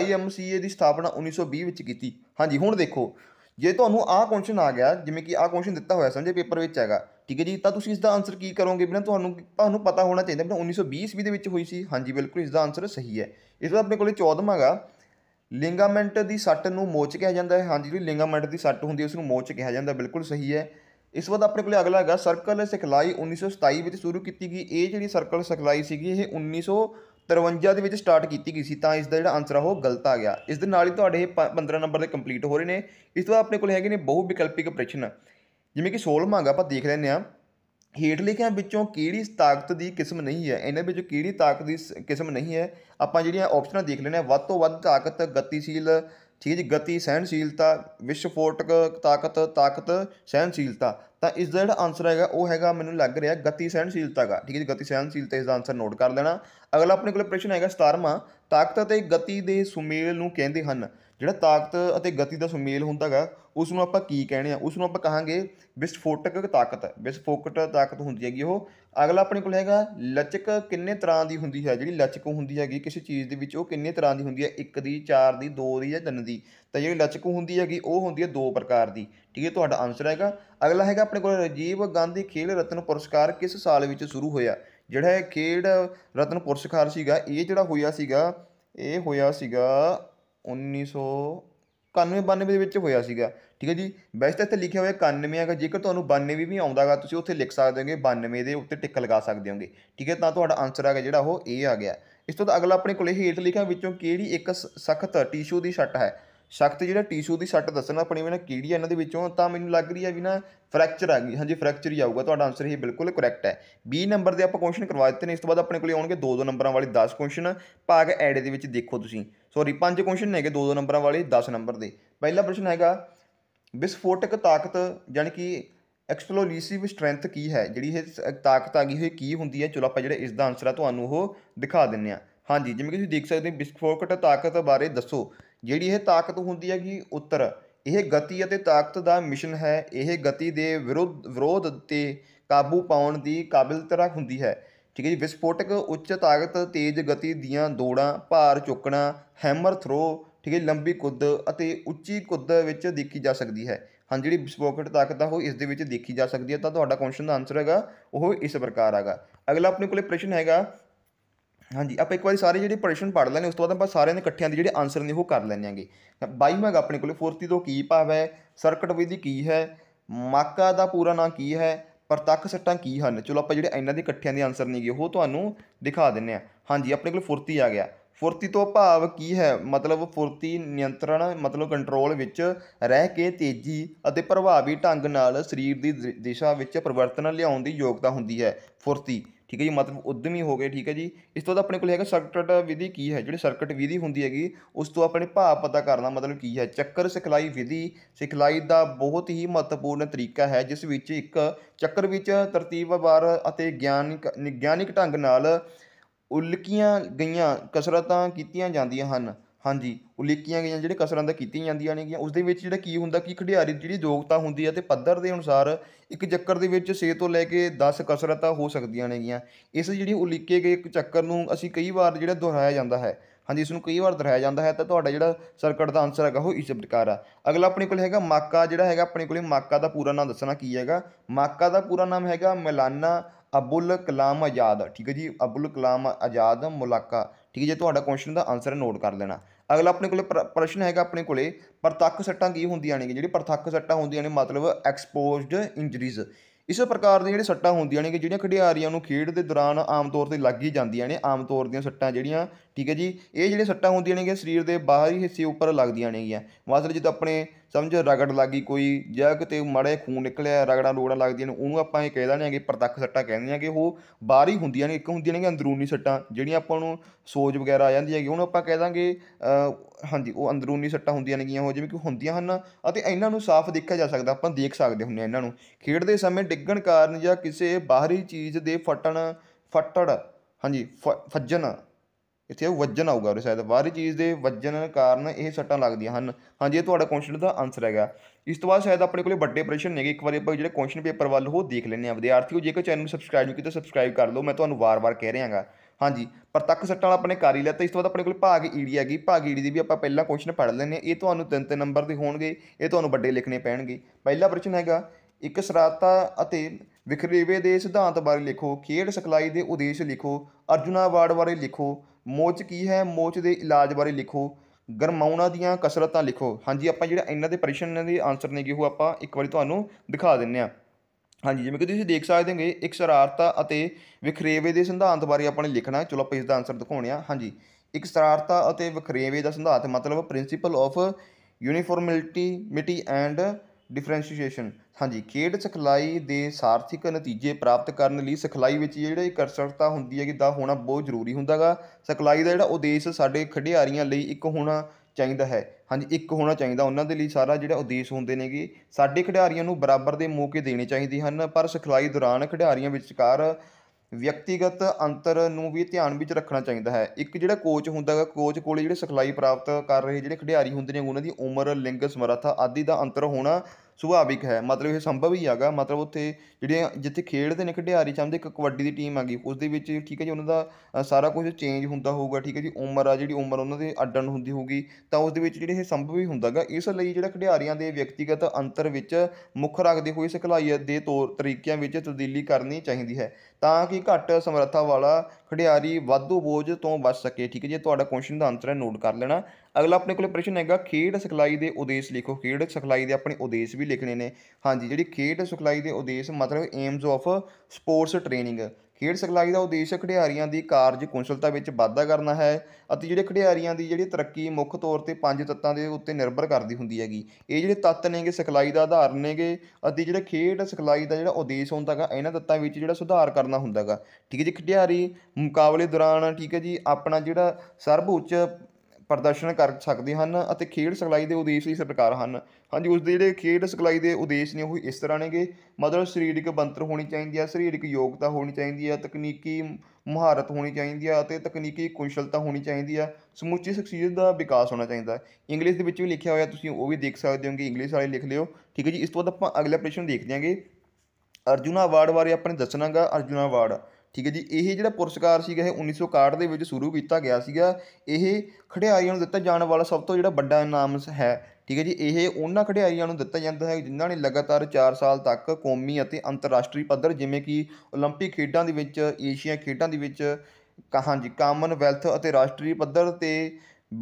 YMCA ਦੀ ਸਥਾਪਨਾ 1920 ਵਿੱਚ ਕੀਤੀ ਹਾਂਜੀ ਹੁਣ ਦੇਖੋ ਜੇ ਤੁਹਾਨੂੰ ਆਹ ਕੁਐਸਚਨ ਆ ਗਿਆ ਜਿਵੇਂ ਕਿ ਆਹ ਕੁਐਸਚਨ ਦਿੱਤਾ ਹੋਇਆ ਸਮਝੇ ਪੇਪਰ ਵਿੱਚ ਹੈਗਾ ਠੀਕ ਹੈ ਜੀ ਤਾਂ ਤੁਸੀਂ ਇਸ ਦਾ ਆਨਸਰ ਕੀ ਕਰੋਗੇ ਬਿਨਾਂ ਤੁਹਾਨੂੰ ਤੁਹਾਨੂੰ ਪਤਾ ਹੋਣਾ ਚਾਹੀਦਾ ਬਿਨਾਂ 1920 ਈਸਵੀ ਦੇ ਵਿੱਚ ਹੋਈ ਸੀ ਹਾਂਜੀ ਬਿਲਕੁਲ ਇਸ ਦਾ ਆਨਸਰ ਸਹੀ ਹੈ ਇਸ ਤੋਂ ਆਪਣੇ ਕੋਲੇ 14ਵਾਂ ਹੈਗਾ ਲਿੰਗਾਮੈਂਟ ਦੀ ਸੱਟ ਨੂੰ ਮੋਚ ਕਿਹਾ ਜਾਂਦਾ ਹੈ ਹਾਂਜੀ ਜਿਹੜੀ ਲਿੰਗਾਮੈਂਟ ਦੀ ਸੱਟ ਹੁੰਦੀ ਹੈ ਉਸ ਨੂੰ ਮੋਚ ਕਿਹਾ ਜਾਂਦਾ ਬਿਲਕੁਲ ਸਹੀ ਹੈ ਇਸ ਵਾਰ ਆਪਣੇ ਕੋਲੇ ਅਗਲਾ ਹੈਗਾ ਸਰਕਲ ਸਿਖਲਾਈ 1927 ਵਿੱਚ ਸ਼ੁਰੂ ਕੀਤੀ ਗਈ ਇਹ ਜਿਹੜੀ ਸਰਕਲ ਸਿਖਲਾਈ ਸੀਗੀ ਇਹ 53 ਦੇ ਵਿੱਚ ਸਟਾਰਟ ਕੀਤੀ ਗਈ ਸੀ ਤਾਂ ਇਸ ਦਾ ਜਿਹੜਾ ਆਨਸਰ ਆ ਉਹ ਗਲਤ ਆ ਗਿਆ ਇਸ ਦੇ ਨਾਲ ਹੀ ਤੁਹਾਡੇ 15 ਨੰਬਰ ਦੇ ਕੰਪਲੀਟ ਹੋ ਰਹੇ ਨੇ ਇਸ ਤੋਂ ਬਾਅਦ ਆਪਣੇ ਕੋਲ ਹੈਗੇ ਨੇ ਬਹੁ ਵਿਕਲਪਿਕ ਪ੍ਰਸ਼ਨ ਜਿਵੇਂ ਕਿ 16ਵਾਂ ਹੈਗਾ ਆਪਾਂ ਦੇਖ ਲੈਨੇ ਆ ਹੇਠ ਲਿਖਿਆਂ ਵਿੱਚੋਂ ਕਿਹੜੀ ਤਾਕਤ ਦੀ ਕਿਸਮ ਨਹੀਂ ਹੈ ਇਹਨਾਂ ਵਿੱਚੋਂ ਕਿਹੜੀ ਤਾਕਤ ਦੀ ਕਿਸਮ ਨਹੀਂ ਹੈ ਆਪਾਂ ਜਿਹੜੀਆਂ ਆਪਸ਼ਨਾਂ ਦੇਖ ਲੈਨੇ ਆ ਵੱਧ ਤੋਂ ਵੱਧ ਤਾਕਤ ਗਤੀਸ਼ੀਲ ਠੀਕ ਹੈ ਜੀ ਗਤੀ ਸਹਿਣਸ਼ੀਲਤਾ ਵਿਸ਼ਫੋਟਕ ਤਾਕਤ ਤਾਕਤ ਸਹਿਣਸ਼ੀਲਤਾ ਤਾਂ ਇਸ ਦਾ ਜਿਹੜਾ ਆਨਸਰ ਹੈਗਾ ਉਹ ਹੈਗਾ ਮੈਨੂੰ ਲੱਗ ਰਿਹਾ ਗਤੀ ਸਹਿਣਸ਼ੀਲਤਾ ਦਾ ਠੀਕ ਹੈ ਜੀ ਗਤੀ ਸਹਿਣਸ਼ੀਲਤਾ ਇਸ ਦਾ ਆਨਸਰ ਨੋਟ ਕਰ ਲੈਣਾ ਅਗਲਾ ਆਪਣੇ ਕੋਲ ਪ੍ਰਸ਼ਨ ਹੈਗਾ 17ਵਾਂ ਤਾਕਤ ਅਤੇ ਗਤੀ ਦੇ ਸੁਮੇਲ ਨੂੰ ਕਹਿੰਦੇ ਹਨ ਜਿਹੜਾ ਤਾਕਤ ਅਤੇ ਗਤੀ ਦਾ ਸੁਮੇਲ ਹੁੰਦਾਗਾ ਉਸ ਨੂੰ ਆਪਾਂ ਕੀ ਕਹਿੰਦੇ ਆ ਉਸ ਨੂੰ ਆਪਾਂ ਕਹਾਂਗੇ ਵਿਸਫੋਟਕ ਤਾਕਤ ਵਿਸਫੋਕਟ ਤਾਕਤ ਹੁੰਦੀ ਹੈਗੀ ਉਹ ਅਗਲਾ ਆਪਣੇ ਕੋਲ ਹੈਗਾ ਲਚਕ ਕਿੰਨੇ ਤਰ੍ਹਾਂ ਦੀ ਹੁੰਦੀ ਹੈ ਜਿਹੜੀ ਲਚਕ ਹੁੰਦੀ ਹੈਗੀ ਕਿਸੇ ਚੀਜ਼ ਦੇ ਵਿੱਚ ਉਹ ਕਿੰਨੇ ਤਰ੍ਹਾਂ ਦੀ ਹੁੰਦੀ ਹੈ ਇੱਕ ਦੀ ਚਾਰ ਦੀ ਦੋ ਦੀ ਜਾਂ ਤਿੰਨ ਦੀ ਤਾਂ ਜਿਹੜੀ ਲਚਕ ਹੁੰਦੀ ਹੈਗੀ ਉਹ ਹੁੰਦੀ ਹੈ ਦੋ ਪ੍ਰਕਾਰ ਦੀ ਠੀਕ ਹੈ ਤੁਹਾਡਾ ਆਨਸਰ ਹੈਗਾ ਅਗਲਾ ਹੈਗਾ ਆਪਣੇ ਕੋਲ ਰਜੀਵ ਗਾਂਧੀ ਖੇਲ ਰਤਨ ਪੁਰਸਕਾਰ ਕਿਸ ਸਾਲ ਵਿੱਚ ਸ਼ੁਰੂ ਹੋਇਆ ਜਿਹੜਾ ਇਹ ਖੇਡ ਰਤਨ ਪੁਰਸਕਾਰ ਸੀਗਾ ਇਹ ਜਿਹੜਾ ਹੋਇਆ ਸੀਗਾ ਇਹ ਹੋਇਆ ਸੀਗਾ 1900 92 ਦੇ ਵਿੱਚ ਹੋਇਆ ਸੀਗਾ ਠੀਕ ਹੈ ਜੀ ਵੈਸੇ ਤਾਂ ਇੱਥੇ ਲਿਖਿਆ ਹੋਇਆ 91 ਹੈਗਾ ਜੇਕਰ ਤੁਹਾਨੂੰ 92 ਵੀ ਆਉਂਦਾਗਾ ਤੁਸੀਂ ਉੱਥੇ ਲਿਖ ਸਕਦੇ ਹੋਗੇ 92 ਦੇ ਉੱਤੇ ਟਿਕ ਲਗਾ ਸਕਦੇ ਹੋਗੇ ਠੀਕ ਹੈ ਤਾਂ ਤੁਹਾਡਾ ਆਨਸਰ ਹੈਗਾ ਜਿਹੜਾ ਉਹ ਇਹ ਆ ਗਿਆ ਇਸ ਤੋਂ ਤਾਂ ਅਗਲਾ ਆਪਣੇ ਕੋਲੇ ਹੀਟ ਲਿਖਿਆ ਵਿੱਚੋਂ ਕਿਹੜੀ ਇੱਕ ਸਖਤ ਟਿਸ਼ੂ ਦੀ ਛੱਟ ਹੈ ਸਖਤ ਜਿਹੜਾ ਟਿਸ਼ੂ ਦੀ ਸੱਟ ਦੱਸਣਾ ਆਪਣੀ ਵੀ ਨਾ ਕੀੜੀ ਹੈ ਇਹਨਾਂ ਦੇ ਵਿੱਚੋਂ ਤਾਂ ਮੈਨੂੰ ਲੱਗ ਰਹੀ ਹੈ ਵੀ ਨਾ ਫ੍ਰੈਕਚਰ ਆ ਗਈ ਹਾਂਜੀ ਫ੍ਰੈਕਚਰ ਹੀ ਆਊਗਾ ਤੁਹਾਡਾ ਆਨਸਰ ਹੀ ਬਿਲਕੁਲ ਕਰੈਕਟ ਹੈ 20 ਨੰਬਰ ਦੇ ਆਪਾਂ ਕੁਐਸਚਨ ਕਰਵਾ ਦਿੱਤੇ ਨੇ ਇਸ ਤੋਂ ਬਾਅਦ ਆਪਣੇ ਕੋਲੇ ਆਉਣਗੇ ਦੋ ਦੋ ਨੰਬਰਾਂ ਵਾਲੇ 10 ਕੁਐਸਚਨ ਭਾਗ ਐਡ ਦੇ ਵਿੱਚ ਦੇਖੋ ਤੁਸੀਂ ਸੌਰੀ ਪੰਜ ਕੁਐਸਚਨ ਹੈਗੇ ਦੋ ਦੋ ਨੰਬਰਾਂ ਵਾਲੇ 10 ਨੰਬਰ ਦੇ ਪਹਿਲਾ ਪ੍ਰਸ਼ਨ ਹੈਗਾ ਵਿਸਫੋਟਕ ਤਾਕਤ ਯਾਨੀ ਕਿ ਐਕਸਪਲੋਸਿਵ ਸਟਰੈਂਥ ਕੀ ਹੈ ਜਿਹੜੀ ਇਹ ਤਾਕਤ ਆ ਗਈ ਹੋਈ ਕੀ ਹੁੰਦੀ ਹੈ ਚਲੋ ਆਪਾਂ ਜਿਹੜਾ ਇਸ ਦਾ ਆਨਸਰ ਆ ਤੁਹਾਨੂੰ ਉਹ ਦਿਖਾ ਦਿੰਨੇ ਆ ਹਾਂਜੀ ਜਿਵੇਂ ਕਿ ਤੁਸੀਂ ਦੇਖ ਸਕਦੇ ਹੋ ਵਿਸਫੋਟਕ ਤਾਕਤ ਬਾਰੇ ਦੱਸੋ ਜਿਹੜੀ ਇਹ ਤਾਕਤ ਹੁੰਦੀ ਹੈ ਕਿ ਉੱਤਰ ਇਹ ਗਤੀ ਅਤੇ ਤਾਕਤ ਦਾ ਮਿਸ਼ਨ ਹੈ ਇਹ ਗਤੀ ਦੇ ਵਿਰੁੱਧ ਵਿਰੋਧ ਤੇ ਕਾਬੂ ਪਾਉਣ ਦੀ ਕਾਬਿਲਤ ਰੱਖ ਹੁੰਦੀ ਹੈ ਠੀਕ ਹੈ ਜੀ ਵਿਸਫੋਟਕ ਉੱਚ ਤਾਕਤ ਤੇਜ਼ ਗਤੀ ਦੀਆਂ ਦੌੜਾਂ ਭਾਰ ਚੁੱਕਣਾ ਹੈਮਰ ਥਰੋ ਠੀਕ ਹੈ ਲੰਬੀ ਕੁੱਦ ਅਤੇ ਉੱਚੀ ਕੁੱਦ ਵਿੱਚ ਦੇਖੀ ਜਾ ਸਕਦੀ ਹੈ ਹਾਂ ਜਿਹੜੀ ਵਿਸਫੋਟਕ ਤਾਕਤ ਆ ਉਹ ਇਸ ਦੇ ਵਿੱਚ ਦੇਖੀ ਜਾ ਸਕਦੀ ਹੈ ਤਾਂ ਤੁਹਾਡਾ ਕੁਐਸਚਨ ਦਾ ਆਨਸਰ ਹੈਗਾ ਉਹ ਇਸ ਪ੍ਰਕਾਰ ਹੈਗਾ ਅਗਲਾ ਆਪਣੇ ਕੋਲੇ ਪ੍ਰਸ਼ਨ ਹੈਗਾ ਹਾਂਜੀ ਆਪਾਂ ਇੱਕ ਵਾਰੀ ਸਾਰੇ ਜਿਹੜੇ ਪ੍ਰਸ਼ਨ ਪੜ ਲੈਣੇ ਉਸ ਤੋਂ ਬਾਅਦ ਆਪਾਂ ਸਾਰਿਆਂ ਦੇ ਇਕੱਠਿਆਂ ਦੀ ਜਿਹੜੇ ਆਨਸਰ ਨੇ ਉਹ ਕਰ ਲੈਣੇ ਆਂਗੇ 22ਵਾਂ ਹੈਗਾ ਆਪਣੇ ਕੋਲੇ ਫੁਰਤੀ ਤੋਂ ਕੀ ਭਾਵ ਹੈ ਸਰਕਟ ਵਿਧੀ ਕੀ ਹੈ ਮਾਕਾ ਦਾ ਪੂਰਾ ਨਾਂ ਕੀ ਹੈ ਪ੍ਰਤੱਖ ਸੱਟਾਂ ਕੀ ਹਨ ਚਲੋ ਆਪਾਂ ਜਿਹੜੇ ਇਹਨਾਂ ਦੇ ਇਕੱਠਿਆਂ ਦੇ ਆਨਸਰ ਨੇਗੇ ਉਹ ਤੁਹਾਨੂੰ ਦਿਖਾ ਦਿੰਨੇ ਆ ਹਾਂਜੀ ਆਪਣੇ ਕੋਲ ਫੁਰਤੀ ਆ ਗਿਆ ਫੁਰਤੀ ਤੋਂ ਭਾਵ ਕੀ ਹੈ ਮਤਲਬ ਫੁਰਤੀ ਨਿਯੰਤਰਣ ਮਤਲਬ ਕੰਟਰੋਲ ਵਿੱਚ ਰਹਿ ਕੇ ਤੇਜ਼ੀ ਅਤੇ ਪ੍ਰਭਾਵੀ ਢੰਗ ਨਾਲ ਸਰੀਰ ਦੀ ਦਿਸ਼ਾ ਵਿੱਚ ਪਰਿਵਰਤਨ ਲਿਆਉਣ ਦੀ ਯੋਗਤਾ ਹੁੰਦੀ ਹੈ ਫੁਰਤੀ ਠੀਕ ਹੈ ਜੀ ਮਤਲਬ ਉਦਮੀ ਹੋ ਗਏ ਠੀਕ ਹੈ ਜੀ ਇਸ ਤੋਂ ਬਾਅਦ ਆਪਣੇ ਕੋਲ ਹੈਗਾ ਸਰਕਟ ਵਿਧੀ ਕੀ ਹੈ ਜਿਹੜੀ ਸਰਕਟ ਵਿਧੀ ਹੁੰਦੀ ਹੈਗੀ ਉਸ ਤੋਂ ਆਪਣੇ ਭਾਵ ਪਤਾ ਕਰਨਾ ਮਤਲਬ ਕੀ ਹੈ ਚੱਕਰ ਸਿਖਲਾਈ ਵਿਧੀ ਸਿਖਲਾਈ ਦਾ ਬਹੁਤ ਹੀ ਮਹੱਤਵਪੂਰਨ ਤਰੀਕਾ ਹੈ ਜਿਸ ਵਿੱਚ ਇੱਕ ਚੱਕਰ ਵਿੱਚ ਤਰਤੀਬਵਾਰ ਅਤੇ ਗਿਆਨਿਕ ਗਿਆਨਿਕ ਢੰਗ ਨਾਲ ਉਲਕੀਆਂ ਗਈਆਂ ਕਸਰਤਾਂ ਕੀਤੀਆਂ ਜਾਂਦੀਆਂ ਹਨ ਹਾਂਜੀ ਉਲੀਕੀਆਂ ਗਈਆਂ ਜਿਹੜੇ ਕਸਰਾਂ ਦਾ ਕੀਤੀਆਂ ਜਾਂਦੀਆਂ ਨੇਗੀਆਂ ਉਸ ਦੇ ਵਿੱਚ ਜਿਹੜਾ ਕੀ ਹੁੰਦਾ ਕਿ ਖਿਡਾਰੀ ਜਿਹੜੀ ਯੋਗਤਾ ਹੁੰਦੀ ਹੈ ਤੇ ਪੱਧਰ ਦੇ ਅਨੁਸਾਰ ਇੱਕ ਚੱਕਰ ਦੇ ਵਿੱਚ 6 ਤੋਂ ਲੈ ਕੇ 10 ਕਸਰਤਾਂ ਹੋ ਸਕਦੀਆਂ ਨੇਗੀਆਂ ਇਸ ਜਿਹੜੀ ਉਲੀਕੇ ਗਏ ਇੱਕ ਚੱਕਰ ਨੂੰ ਅਸੀਂ ਕਈ ਵਾਰ ਜਿਹੜਾ ਦੁਹਰਾਇਆ ਜਾਂਦਾ ਹੈ ਹਾਂਜੀ ਇਸ ਨੂੰ ਕਈ ਵਾਰ ਦੁਹਰਾਇਆ ਜਾਂਦਾ ਹੈ ਤਾਂ ਤੁਹਾਡਾ ਜਿਹੜਾ ਸਰਕਟ ਦਾ ਆਨਸਰ ਹੈਗਾ ਉਹ ਪ੍ਰਕਾਰ ਆ ਅਗਲਾ ਆਪਣੇ ਕੋਲ ਹੈਗਾ ਮਾਕਾ ਜਿਹੜਾ ਹੈਗਾ ਆਪਣੇ ਕੋਲੇ ਮਾਕਾ ਦਾ ਪੂਰਾ ਨਾਮ ਦੱਸਣਾ ਕੀ ਹੈਗਾ ਮਾਕਾ ਦਾ ਪੂਰਾ ਨਾਮ ਹੈਗਾ ਮਿਲਾਨਾ ਅਬੁਲ ਕਲਾਮ ਆਜ਼ਾਦ ਠੀਕ ਹੈ ਜੀ ਅਬੁਲ ਕਲਾਮ ਆਜ਼ਾਦ ਮੁਲਾਕਾ ਠੀਕ ਹੈ ਜੇ ਤੁਹਾਡਾ ਕੁਐਸਚਨ ਦਾ ਆਨਸਰ ਨੋਟ ਕਰ ਲੈਣਾ ਅਗਲਾ ਆਪਣੇ ਕੋਲੇ ਪ੍ਰਸ਼ਨ ਹੈਗਾ ਆਪਣੇ ਕੋਲੇ ਪ੍ਰਤੱਖ ਸੱਟਾਂ ਕੀ ਹੁੰਦੀਆਂ ਨੇ ਜਿਹੜੀ ਪ੍ਰਤੱਖ ਸੱਟਾਂ ਹੁੰਦੀਆਂ ਨੇ ਮਤਲਬ ਐਕਸਪੋਜ਼ਡ ਇੰਜਰੀਜ਼ ਇਸੇ ਪ੍ਰਕਾਰ ਦੀਆਂ ਜਿਹੜੀਆਂ ਸੱਟਾਂ ਹੁੰਦੀਆਂ ਨੇ ਕਿ ਜਿਹੜੀਆਂ ਖਿਡਾਰੀਆਂ ਨੂੰ ਖੇਡ ਦੇ ਦੌਰਾਨ ਆਮ ਤੌਰ ਤੇ ਲੱਗ ਹੀ ਜਾਂਦੀਆਂ ਨੇ ਆਮ ਤੌਰ ਦੀਆਂ ਸੱਟਾਂ ਜਿਹੜੀਆਂ ਠੀਕ ਹੈ ਜੀ ਇਹ ਜਿਹੜੇ ਸੱਟਾਂ ਹੁੰਦੀਆਂ ਨੇਗੀਆਂ ਸਰੀਰ ਦੇ ਬਾਹਰੀ ਹਿੱਸੇ ਉੱਪਰ ਲੱਗਦੀਆਂ ਨੇਗੀਆਂ ਮਸਲ ਜਦੋਂ ਆਪਣੇ ਸਮਝੋ ਰਗੜ ਲੱਗੀ ਕੋਈ ਜਾਂ ਕਿਤੇ ਮੜੇ ਖੂਨ ਨਿਕਲਿਆ ਰਗੜਾਂ ਲੋੜਾਂ ਲੱਗਦੀਆਂ ਨੇ ਉਹਨੂੰ ਆਪਾਂ ਇਹ ਕਹਿ ਦਾਂਗੇ ਕਿ ਪ੍ਰਤੱਖ ਸੱਟਾਂ ਕਹਿੰਦੇ ਆਂਗੇ ਉਹ ਬਾਹਰੀ ਹੁੰਦੀਆਂ ਨੇ ਇੱਕ ਹੁੰਦੀਆਂ ਨੇ ਅੰਦਰੂਨੀ ਸੱਟਾਂ ਜਿਹੜੀਆਂ ਆਪਾਂ ਨੂੰ ਸੋਜ ਵਗੈਰਾ ਆ ਜਾਂਦੀ ਹੈਗੀ ਉਹਨੂੰ ਆਪਾਂ ਕਹਿ ਦਾਂਗੇ ਹਾਂਜੀ ਉਹ ਅੰਦਰੂਨੀ ਸੱਟਾਂ ਹੁੰਦੀਆਂ ਨੇਗੀਆਂ ਉਹ ਜਿਵੇਂ ਕਿ ਹੁੰਦੀਆਂ ਹਨ ਅਤੇ ਇਹਨਾਂ ਨੂੰ ਸਾਫ਼ ਦੇਖਿਆ ਜਾ ਸਕਦਾ ਆਪਾਂ ਦੇਖ ਸਕਦੇ ਹੁੰਨੇ ਆ ਇਹਨਾਂ ਨੂੰ ਖੇਡਦੇ ਸਮੇਂ ਡਿੱਗਣ ਕਾਰਨ ਜਾਂ ਕਿਸੇ ਬਾਹਰੀ ਚੀਜ਼ ਦੇ ਫਟਣ ਫਟੜ ਹਾਂਜੀ ਫੱਜਣ ਇੱਥੇ ਵਜਨ ਆਊਗਾ ਉਰੇ ਸ਼ਾਇਦ ਬਾਹਰੀ ਚੀਜ਼ ਦੇ ਵਜਨ ਕਾਰਨ ਇਹ ਸੱਟਾਂ ਲੱਗਦੀਆਂ ਹਨ ਹਾਂਜੀ ਇਹ ਤੁਹਾਡਾ ਕੁਐਸਚਨ ਦਾ ਆਨਸਰ ਹੈਗਾ ਇਸ ਤੋਂ ਬਾਅਦ ਸ਼ਾਇਦ ਆਪਣੇ ਕੋਲੇ ਵੱਡੇ ਪ੍ਰਸ਼ਨ ਨੇਗੇ ਇੱਕ ਵਾਰੀ ਆਪਾਂ ਜਿਹੜੇ ਕੁਐਸਚਨ ਪੇਪਰ ਵੱਲ ਉਹ ਦੇਖ ਲੈਂਦੇ ਆ ਵਿਦਿਆਰਥੀਓ ਜੇਕਰ ਚੈਨਲ ਨੂੰ ਸਬਸਕ੍ਰਾਈਬ ਨਹੀਂ ਕੀਤਾ ਸਬਸਕ੍ਰਾਈਬ ਕਰ ਲਓ ਮੈਂ ਤੁਹਾਨੂੰ ਵਾਰ-ਵਾਰ ਕਹਿ ਰਿਹਾ ਹਾਂਗਾ ਹਾਂਜੀ ਤੱਕ ਸੱਟਾਂ ਆਪਣੇ ਕਰ ਹੀ ਲਿਆ ਤਾਂ ਇਸ ਤੋਂ ਬਾਅਦ ਆਪਣੇ ਕੋਲ ਭਾਗ ਈੜੀ ਹੈਗੀ ਭਾਗ ਈੜੀ ਦੀ ਵੀ ਆਪਾਂ ਪਹਿਲਾਂ ਕੁਐਸਚਨ ਪੜ੍ਹ ਲੈਂਦੇ ਆ ਇਹ ਤੁਹਾਨੂੰ ਤਿੰਨ ਤਿੰਨ ਨੰਬਰ ਦੇ ਹੋਣਗੇ ਇਹ ਤੁਹਾਨੂੰ ਵੱਡੇ ਲਿਖਣੇ ਪੈਣਗੇ ਪਹਿਲਾ ਪ੍ਰਸ਼ਨ ਹੈਗਾ ਇੱਕ ਸਰਾਤਾ ਅਤੇ ਵਿਖਰੇਵੇ ਦੇ ਸਿਧਾਂਤ ਬਾਰੇ ਲਿਖੋ ਖੇਡ ਸਿਖਲਾਈ ਦੇ ਉਦੇਸ਼ ਲਿਖੋ ਅਰਜੁਨਾ ਅਵਾਰਡ ਬਾਰੇ ਲਿਖੋ ਮੋਚ ਕੀ ਹੈ ਮੋਚ ਦੇ ਇਲਾਜ ਬਾਰੇ ਲਿਖੋ ਗਰਮਾਉਣਾ ਦੀਆਂ ਕਸਰਤਾਂ ਲਿਖੋ ਹਾਂਜੀ ਆਪਾਂ ਜਿਹੜਾ ਇਹਨਾਂ ਦੇ ਪ੍ਰਸ਼ਨ ਦੇ ਆਨਸਰ ਨੇ ਉਹ ਆਪਾਂ ਇੱਕ ਵਾਰੀ ਤੁਹਾਨੂੰ ਦਿਖਾ ਦਿੰਨੇ ਆ ਹਾਂਜੀ ਜਿਵੇਂ ਕਿ ਤੁਸੀਂ ਦੇਖ ਸਕਦੇ ਹੋਗੇ ਇੱਕ ਸ਼ਰਾਰਤਾ ਅਤੇ ਵਿਖਰੇਵੇ ਦੇ ਸਿਧਾਂਤ ਬਾਰੇ ਆਪਾਂ ਨੇ ਲਿਖਣਾ ਚਲੋ ਆਪਾਂ ਇਸ ਦਾ ਆਨਸਰ ਦਿਖਾਉਣੇ ਆ ਹਾਂਜੀ ਇੱਕ ਸ਼ਰਾਰਤਾ ਅਤੇ ਵਿਖਰੇਵੇ ਦਾ ਸਿਧਾਂਤ ਮਤਲਬ ਪ੍ਰਿੰਸੀਪਲ ਆਫ ਯੂਨੀਫਾਰਮਿਲਟੀ ਮਿਟੀ ਐਂਡ ਡਿਫਰੈਂਸ਼ੀਏਸ਼ਨ ਹਾਂਜੀ ਖੇਡ ਸਿਖਲਾਈ ਦੇ ਸਾਰਥਿਕ ਨਤੀਜੇ ਪ੍ਰਾਪਤ ਕਰਨ ਲਈ ਸਿਖਲਾਈ ਵਿੱਚ ਜਿਹੜੇ ਇਕਰਸ਼ਤਾ ਹੁੰਦੀ ਹੈ ਕਿ ਦਾ ਹੋਣਾ ਬਹੁਤ ਜ਼ਰੂਰੀ ਹੁੰਦਾਗਾ ਸਿਖਲਾਈ ਦਾ ਜਿਹੜਾ ਉਦੇਸ਼ ਸਾਡੇ ਖਿਡਾਰੀਆਂ ਲਈ ਇੱਕ ਹੋਣਾ ਚਾਹੀਦਾ ਹੈ ਹਾਂਜੀ ਇੱਕ ਹੋਣਾ ਚਾਹੀਦਾ ਉਹਨਾਂ ਦੇ ਲਈ ਸਾਰਾ ਜਿਹੜਾ ਉਦੇਸ਼ ਹੁੰਦੇ ਨੇਗੇ ਸਾਡੇ ਖਿਡਾਰੀਆਂ ਨੂੰ ਬਰਾਬਰ ਦੇ ਮੌਕੇ ਦੇਣੇ ਚਾਹੀਦੇ ਹਨ ਪਰ ਸਿਖਲਾਈ ਦੌਰਾਨ ਖਿਡਾਰੀਆਂ ਵਿਚਕਾਰ ਵਿਅਕਤੀਗਤ ਅੰਤਰ ਨੂੰ ਵੀ ਧਿਆਨ ਵਿੱਚ ਰੱਖਣਾ ਚਾਹੀਦਾ ਹੈ ਇੱਕ ਜਿਹੜਾ ਕੋਚ ਹੁੰਦਾ ਹੈ ਕੋਚ ਕੋਲੇ ਜਿਹੜੇ ਸਿਖਲਾਈ ਪ੍ਰਾਪਤ ਕਰ ਰਹੇ ਜਿਹੜੇ ਖਿਡਾਰੀ ਹੁੰਦੇ ਨੇ ਉਹਨਾਂ ਦੀ ਉਮਰ ਲਿੰਗ ਸਮਰੱਥਾ ਆਦਿ ਦਾ ਅੰਤਰ ਹੋਣਾ ਸੁਭਾਵਿਕ ਹੈ ਮਤਲਬ ਇਹ ਸੰਭਵ ਹੀ ਹੈਗਾ ਮਤਲਬ ਉੱਥੇ ਜਿਹੜੀਆਂ ਜਿੱਥੇ ਖੇਡਦੇ ਨੇ ਖਿਡਾਰੀ ਚਾਹੁੰਦੇ ਇੱਕ ਕਬੱਡੀ ਦੀ ਟੀਮ ਗਈ ਉਸ ਦੇ ਵਿੱਚ ਠੀਕ ਹੈ ਜੀ ਉਹਨਾਂ ਦਾ ਸਾਰਾ ਕੁਝ ਚੇਂਜ ਹੁੰਦਾ ਹੋਊਗਾ ਠੀਕ ਹੈ ਜੀ ਉਮਰ ਆ ਜਿਹੜੀ ਉਮਰ ਉਹਨਾਂ ਦੀ ਅੱਡਣ ਹੁੰਦੀ ਹੋਊਗੀ ਤਾਂ ਉਸ ਦੇ ਵਿੱਚ ਜਿਹੜੇ ਇਹ ਸੰਭਵ ਹੀ ਹੁੰਦਾਗਾ ਇਸ ਲਈ ਜਿਹੜਾ ਖਿਡਾਰੀਆਂ ਦੇ ਵਿਅਕਤੀਗਤ ਅੰਤਰ ਵਿੱਚ ਮੁੱਖ ਰੱਖਦੇ ਹੋਏ ਇਸ ਦੇ ਤੌਰ ਤਰੀਕਿਆਂ ਵਿੱਚ ਤਬਦੀਲੀ ਕਰਨੀ ਚਾਹੀਦੀ ਹੈ ਤਾਂ ਕਿ ਘੱਟ ਸਮਰੱਥਾ ਵਾਲਾ ਖਿਡਾਰੀ ਵਾਧੂ ਬੋਝ ਤੋਂ ਬਚ ਸਕੇ ਠੀਕ ਹੈ ਜੀ ਤੁਹਾਡਾ ਕੁਐਸਚਨ ਦਾ ਆਨਸਰ ਹੈ ਨੋਟ ਕਰ ਲੈਣਾ ਅਗਲਾ ਆਪਣੇ ਕੋਲੇ ਪ੍ਰਸ਼ਨ ਹੈਗਾ ਖੇਡ ਸਿਖਲਾਈ ਦੇ ਉਦੇਸ਼ ਲਿਖੋ ਖੇਡ ਸਿਖਲਾਈ ਦੇ ਆਪਣੇ ਉਦੇਸ਼ ਵੀ ਲਿਖਣੇ ਨੇ ਹਾਂਜੀ ਜਿਹੜੀ ਖੇਡ ਸਿਖਲਾਈ ਦੇ ਉਦੇਸ਼ ਮਤਲਬ ਏਮਸ ਆਫ ਸਪੋਰਟਸ ਟ੍ਰੇਨਿੰਗ ਖੇਡ ਸਿਖਲਾਈ ਦਾ ਉਦੇਸ਼ ਖਿਡਾਰੀਆਂ ਦੀ ਕਾਰਜ ਕੁਸ਼ਲਤਾ ਵਿੱਚ ਵਾਧਾ ਕਰਨਾ ਹੈ ਅਤੇ ਜਿਹੜੇ ਖਿਡਾਰੀਆਂ ਦੀ ਜਿਹੜੀ ਤਰੱਕੀ ਮੁੱਖ ਤੌਰ ਤੇ ਪੰਜ ਤੱਤਾਂ ਦੇ ਉੱਤੇ ਨਿਰਭਰ ਕਰਦੀ ਹੁੰਦੀ ਹੈਗੀ ਇਹ ਜਿਹੜੇ ਤੱਤ ਨੇਗੇ ਸਿਖਲਾਈ ਦਾ ਆਧਾਰ ਨੇਗੇ ਅਤੇ ਜਿਹੜੇ ਖੇਡ ਸਿਖਲਾਈ ਦਾ ਜਿਹੜਾ ਉਦੇਸ਼ ਹੁੰਦਾਗਾ ਇਹਨਾਂ ਤੱਤਾਂ ਵਿੱਚ ਜਿਹੜਾ ਸੁਧਾਰ ਕਰਨਾ ਹੁੰਦਾਗਾ ਠੀਕ ਹੈ ਜੀ ਖਿਡਾਰੀ ਮੁਕਾਬਲੇ ਦੌਰਾਨ ਠੀਕ ਹੈ ਜੀ ਆਪਣਾ ਜਿਹੜਾ ਉੱਚ ਪ੍ਰਦਰਸ਼ਨ ਕਰ ਸਕਦੇ ਹਨ ਅਤੇ ਖੇਡ ਸਿਖਲਾਈ ਦੇ ਉਦੇਸ਼ ਲਈ ਸਰਕਾਰ ਹਨ ਹਾਂਜੀ ਉਸ ਦੇ ਜਿਹੜੇ ਖੇਡ ਸਿਖਲਾਈ ਦੇ ਉਦੇਸ਼ ਨੇ ਉਹ ਇਸ ਤਰ੍ਹਾਂ ਨੇਗੇ ਮਤਲਬ ਸਰੀਰਕ ਬੰਤਰ ਹੋਣੀ ਚਾਹੀਦੀ ਹੈ ਸਰੀਰਕ ਯੋਗਤਾ ਹੋਣੀ ਚਾਹੀਦੀ ਹੈ ਤਕਨੀਕੀ ਮਹਾਰਤ ਹੋਣੀ ਚਾਹੀਦੀ ਹੈ ਅਤੇ ਤਕਨੀਕੀ ਕੁਸ਼ਲਤਾ ਹੋਣੀ ਚਾਹੀਦੀ ਹੈ ਸਮੁੱਚੀ ਸ਼ਖਸੀਅਤ ਦਾ ਵਿਕਾਸ ਹੋਣਾ ਚਾਹੀਦਾ ਹੈ ਇੰਗਲਿਸ਼ ਦੇ ਵਿੱਚ ਵੀ ਲਿਖਿਆ ਹੋਇਆ ਤੁਸੀਂ ਉਹ ਵੀ ਦੇਖ ਸਕਦੇ ਹੋ ਕਿ ਇੰਗਲਿਸ਼ ਵਾਲੇ ਲਿਖ ਲਿਓ ਠੀਕ ਹੈ ਜੀ ਇਸ ਤੋਂ ਬਾਅਦ ਆਪਾਂ ਅਗਲਾ ਪ੍ਰਸ਼ਨ ਦੇਖਦੇ ਹਾਂਗੇ ਅਰਜੁਨਾ ਅਵਾਰਡ ਬਾਰੇ ਆਪਾਂ ਨੇ ਦੱਸਣਾਗਾ ਅਰਜੁਨਾ ਅਵਾਰਡ ਠੀਕ ਹੈ ਜੀ ਇਹ ਜਿਹੜਾ ਪੁਰਸਕਾਰ ਸੀਗਾ ਇਹ 1961 ਦੇ ਵਿੱਚ ਸ਼ੁਰੂ ਕੀਤਾ ਗਿਆ ਸੀਗਾ ਇਹ ਖਿਡਾਰੀਆਂ ਨੂੰ ਦਿੱਤਾ ਜਾਣ ਵਾਲਾ ਸਭ ਤੋਂ ਜਿਹੜਾ ਵੱਡਾ ਇਨਾਮ ਹੈ ਠੀਕ ਹੈ ਜੀ ਇਹ ਉਹਨਾਂ ਖਿਡਾਰੀਆਂ ਨੂੰ ਦਿੱਤਾ ਜਾਂਦਾ ਹੈ ਜਿਨ੍ਹਾਂ ਨੇ ਲਗਾਤਾਰ 4 ਸਾਲ ਤੱਕ ਕੌਮੀ ਅਤੇ ਅੰਤਰਰਾਸ਼ਟਰੀ ਪੱਧਰ ਜਿਵੇਂ ਕਿ 올림픽 ਖੇਡਾਂ ਦੇ ਵਿੱਚ ਏਸ਼ੀਆ ਖੇਡਾਂ ਦੇ ਵਿੱਚ ਕਹਾਂ ਜੀ ਕਾਮਨਵੈਲਥ ਅਤੇ ਰਾਸ਼ਟਰੀ ਪੱਧਰ ਤੇ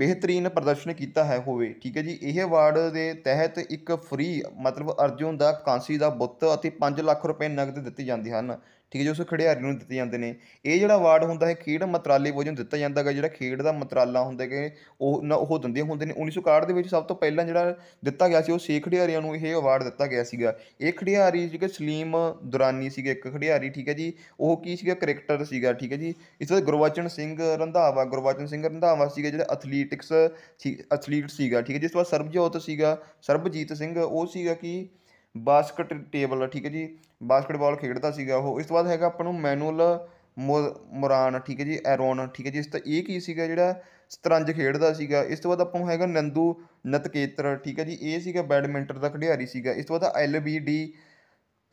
ਬਿਹਤਰੀਨ ਪ੍ਰਦਰਸ਼ਨ ਕੀਤਾ ਹੈ ਹੋਵੇ ਠੀਕ ਹੈ ਜੀ ਇਹ ਅਵਾਰਡ ਦੇ ਤਹਿਤ ਇੱਕ ਫ੍ਰੀ ਮਤਲਬ ਅਰਜੁਨ ਦਾ ਕਾਂਸੀ ਦਾ ਬੁੱਤ ਅਤੇ 5 ਲੱਖ ਰੁਪਏ ਨਗਦ ਦਿੱਤੇ ਜਾਂਦੇ ਹਨ ਠੀਕ ਹੈ ਜੋ ਉਸ ਖਿਡਾਰੀ ਨੂੰ ਦਿੱਤੇ ਜਾਂਦੇ ਨੇ ਇਹ ਜਿਹੜਾ ਅਵਾਰਡ ਹੁੰਦਾ ਹੈ ਖੇਡ ਮੰਤਰਾਲੇ ਵੱਲੋਂ ਦਿੱਤਾ ਜਾਂਦਾ ਹੈਗਾ ਜਿਹੜਾ ਖੇਡ ਦਾ ਮੰਤਰਾਲਾ ਹੁੰਦਾ ਕਿ ਉਹ ਨਾ ਉਹ ਦਿੰਦੇ ਹੁੰਦੇ ਨੇ 1961 ਦੇ ਵਿੱਚ ਸਭ ਤੋਂ ਪਹਿਲਾਂ ਜਿਹੜਾ ਦਿੱਤਾ ਗਿਆ ਸੀ ਉਹ ਛੇ ਖਿਡਾਰੀਆਂ ਨੂੰ ਇਹ ਅਵਾਰਡ ਦਿੱਤਾ ਗਿਆ ਸੀਗਾ ਇਹ ਖਿਡਾਰੀ ਜਿਹੜੇ ਸਲੀਮ ਦੁਰਾਨੀ ਸੀਗੇ ਇੱਕ ਖਿਡਾਰੀ ਠੀਕ ਹੈ ਜੀ ਉਹ ਕੀ ਸੀਗਾ ਕ੍ਰਿਕਟਰ ਸੀਗਾ ਠੀਕ ਹੈ ਜੀ ਇਸ ਤੋਂ ਗੁਰਵਚਨ ਸਿੰਘ ਰੰਧਾਵਾ ਗੁਰਵਚਨ ਸਿੰਘ ਰੰਧਾਵਾ ਸੀਗਾ ਜਿਹੜਾ ਐਥਲੀਟਿਕਸ ਐਥਲੀਟ ਸੀਗਾ ਠੀਕ ਹੈ ਜਿਸ ਤੋਂ ਬਾਅਦ ਸਰਬਜੋਤ ਸੀਗਾ ਸਰਬਜੀਤ ਸਿੰਘ ਉਹ ਸੀਗਾ ਕਿ ਬਾਸਕਟ ਟੇਬਲ ਠੀਕ ਹੈ ਜੀ ਬਾਸਕਟਬਾਲ ਖੇਡਦਾ ਸੀਗਾ ਉਹ ਇਸ ਤੋਂ ਬਾਅਦ ਹੈਗਾ ਆਪਾਂ ਨੂੰ ਮੈਨੂਅਲ ਮੋਰਾਨ ਠੀਕ ਹੈ ਜੀ ਐਰੋਨ ਠੀਕ ਹੈ ਜੀ ਇਸ ਤਾਂ ਇਹ ਕੀ ਸੀਗਾ ਜਿਹੜਾ ਸਤਰੰਜ ਖੇਡਦਾ ਸੀਗਾ ਇਸ ਤੋਂ ਬਾਅਦ ਆਪਾਂ ਨੂੰ ਹੈਗਾ ਨੰਦੂ ਨਤਕੇਤਰ ਠੀਕ ਹੈ ਜੀ ਇਹ ਸੀਗਾ ਬੈਡਮਿੰਟਨ ਦਾ ਖਿਡਾਰੀ ਸੀਗਾ ਇਸ ਤੋਂ ਬਾਅਦ ਐਲ ਬੀ ਡੀ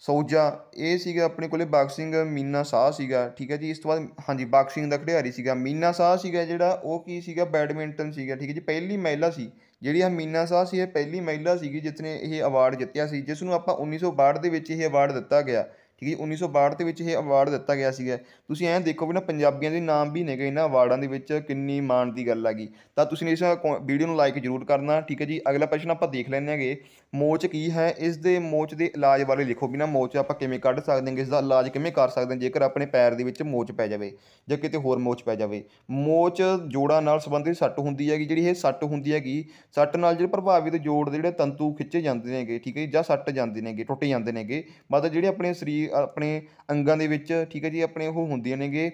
ਸੌਜਾ ਇਹ ਸੀਗਾ ਆਪਣੇ ਕੋਲੇ ਬਾਕਸਿੰਗ ਮੀਨਾ ਸਾਹ ਸੀਗਾ ਠੀਕ ਹੈ ਜੀ ਇਸ ਤੋਂ ਬਾਅਦ ਹਾਂਜੀ ਬਾਕਸਿੰਗ ਦਾ ਖਿਡਾਰੀ ਸੀਗਾ ਮੀਨਾ ਸਾਹ ਸੀਗਾ ਜਿਹੜਾ ਉਹ ਕੀ ਸੀਗਾ ਬੈਡਮਿੰਟਨ ਸੀਗਾ ਠੀਕ ਹੈ ਜੀ ਪਹਿਲੀ ਮਹਿਲਾ ਸੀ ਜਿਹੜੀ ਆ ਮੀਨਾ ਸ਼ਾਹ ਸੀ ਇਹ ਪਹਿਲੀ ਮਹਿਲਾ ਸੀਗੀ ਜਿਸਨੇ ਇਹ ਅਵਾਰਡ ਜਿੱਤਿਆ ਸੀ ਜਿਸ ਨੂੰ ਆਪਾਂ ਉੱਨੀ ਸੌ ਬਾਹਠ ਦੇ ਵਿੱਚ ਇਹ ਅਵਾਰਡ ਦਿੱਤਾ ਗਿਆ ਠੀਕ ਹੈ 1962 ਦੇ ਵਿੱਚ ਇਹ ਅਵਾਰਡ ਦਿੱਤਾ ਗਿਆ ਸੀਗਾ ਤੁਸੀਂ ਐਂ ਦੇਖੋ ਵੀ ਨਾ ਪੰਜਾਬੀਆਂ ਦੇ ਨਾਮ ਵੀ ਨੇਗੇ ਇਹਨਾਂ ਅਵਾਰਡਾਂ ਦੇ ਵਿੱਚ ਕਿੰਨੀ ਮਾਣ ਦੀ ਗੱਲ ਹੈਗੀ ਤਾਂ ਤੁਸੀਂ ਇਸ ਵੀਡੀਓ ਨੂੰ ਲਾਈਕ ਜ਼ਰੂਰ ਕਰਨਾ ਠੀਕ ਹੈ ਜੀ ਅਗਲਾ ਪ੍ਰਸ਼ਨ ਆਪਾਂ ਦੇਖ ਲੈਂਦੇ ਹਾਂਗੇ ਮੋਚ ਕੀ ਹੈ ਇਸ ਦੇ ਮੋਚ ਦੇ ਇਲਾਜ ਬਾਰੇ ਲਿਖੋ ਵੀ ਨਾ ਮੋਚ ਆਪਾਂ ਕਿਵੇਂ ਕੱਢ ਸਕਦੇ ਹਾਂ ਇਸ ਦਾ ਇਲਾਜ ਕਿਵੇਂ ਕਰ ਸਕਦੇ ਹਾਂ ਜੇਕਰ ਆਪਣੇ ਪੈਰ ਦੇ ਵਿੱਚ ਮੋਚ ਪੈ ਜਾਵੇ ਜਾਂ ਕਿਤੇ ਹੋਰ ਮੋਚ ਪੈ ਜਾਵੇ ਮੋਚ ਜੋੜਾਂ ਨਾਲ ਸੰਬੰਧਿਤ ਸੱਟ ਹੁੰਦੀ ਹੈਗੀ ਜਿਹੜੀ ਇਹ ਸੱਟ ਹੁੰਦੀ ਹੈਗੀ ਸੱਟ ਨਾਲ ਜਿਹੜੇ ਪ੍ਰਭਾਵਿਤ ਜੋੜ ਦੇ ਜਿਹੜੇ ਤੰਤੂ ਖਿੱਚੇ ਜਾਂਦੇ ਨੇਗੇ ਠੀਕ ਹੈ ਜਾਂ ਸੱਟ ਜਾਂਦੇ ਨੇਗੇ ਟੁੱਟ ਜਾਂਦੇ ਨੇਗੇ ਮਤਲਬ ਜਿਹੜੇ ਆਪਣੇ ਸਰੀਰ ਆਪਣੇ ਅੰਗਾਂ ਦੇ ਵਿੱਚ ਠੀਕ ਹੈ ਜੀ ਆਪਣੇ ਉਹ ਹੁੰਦੀਆਂ ਨੇਗੇ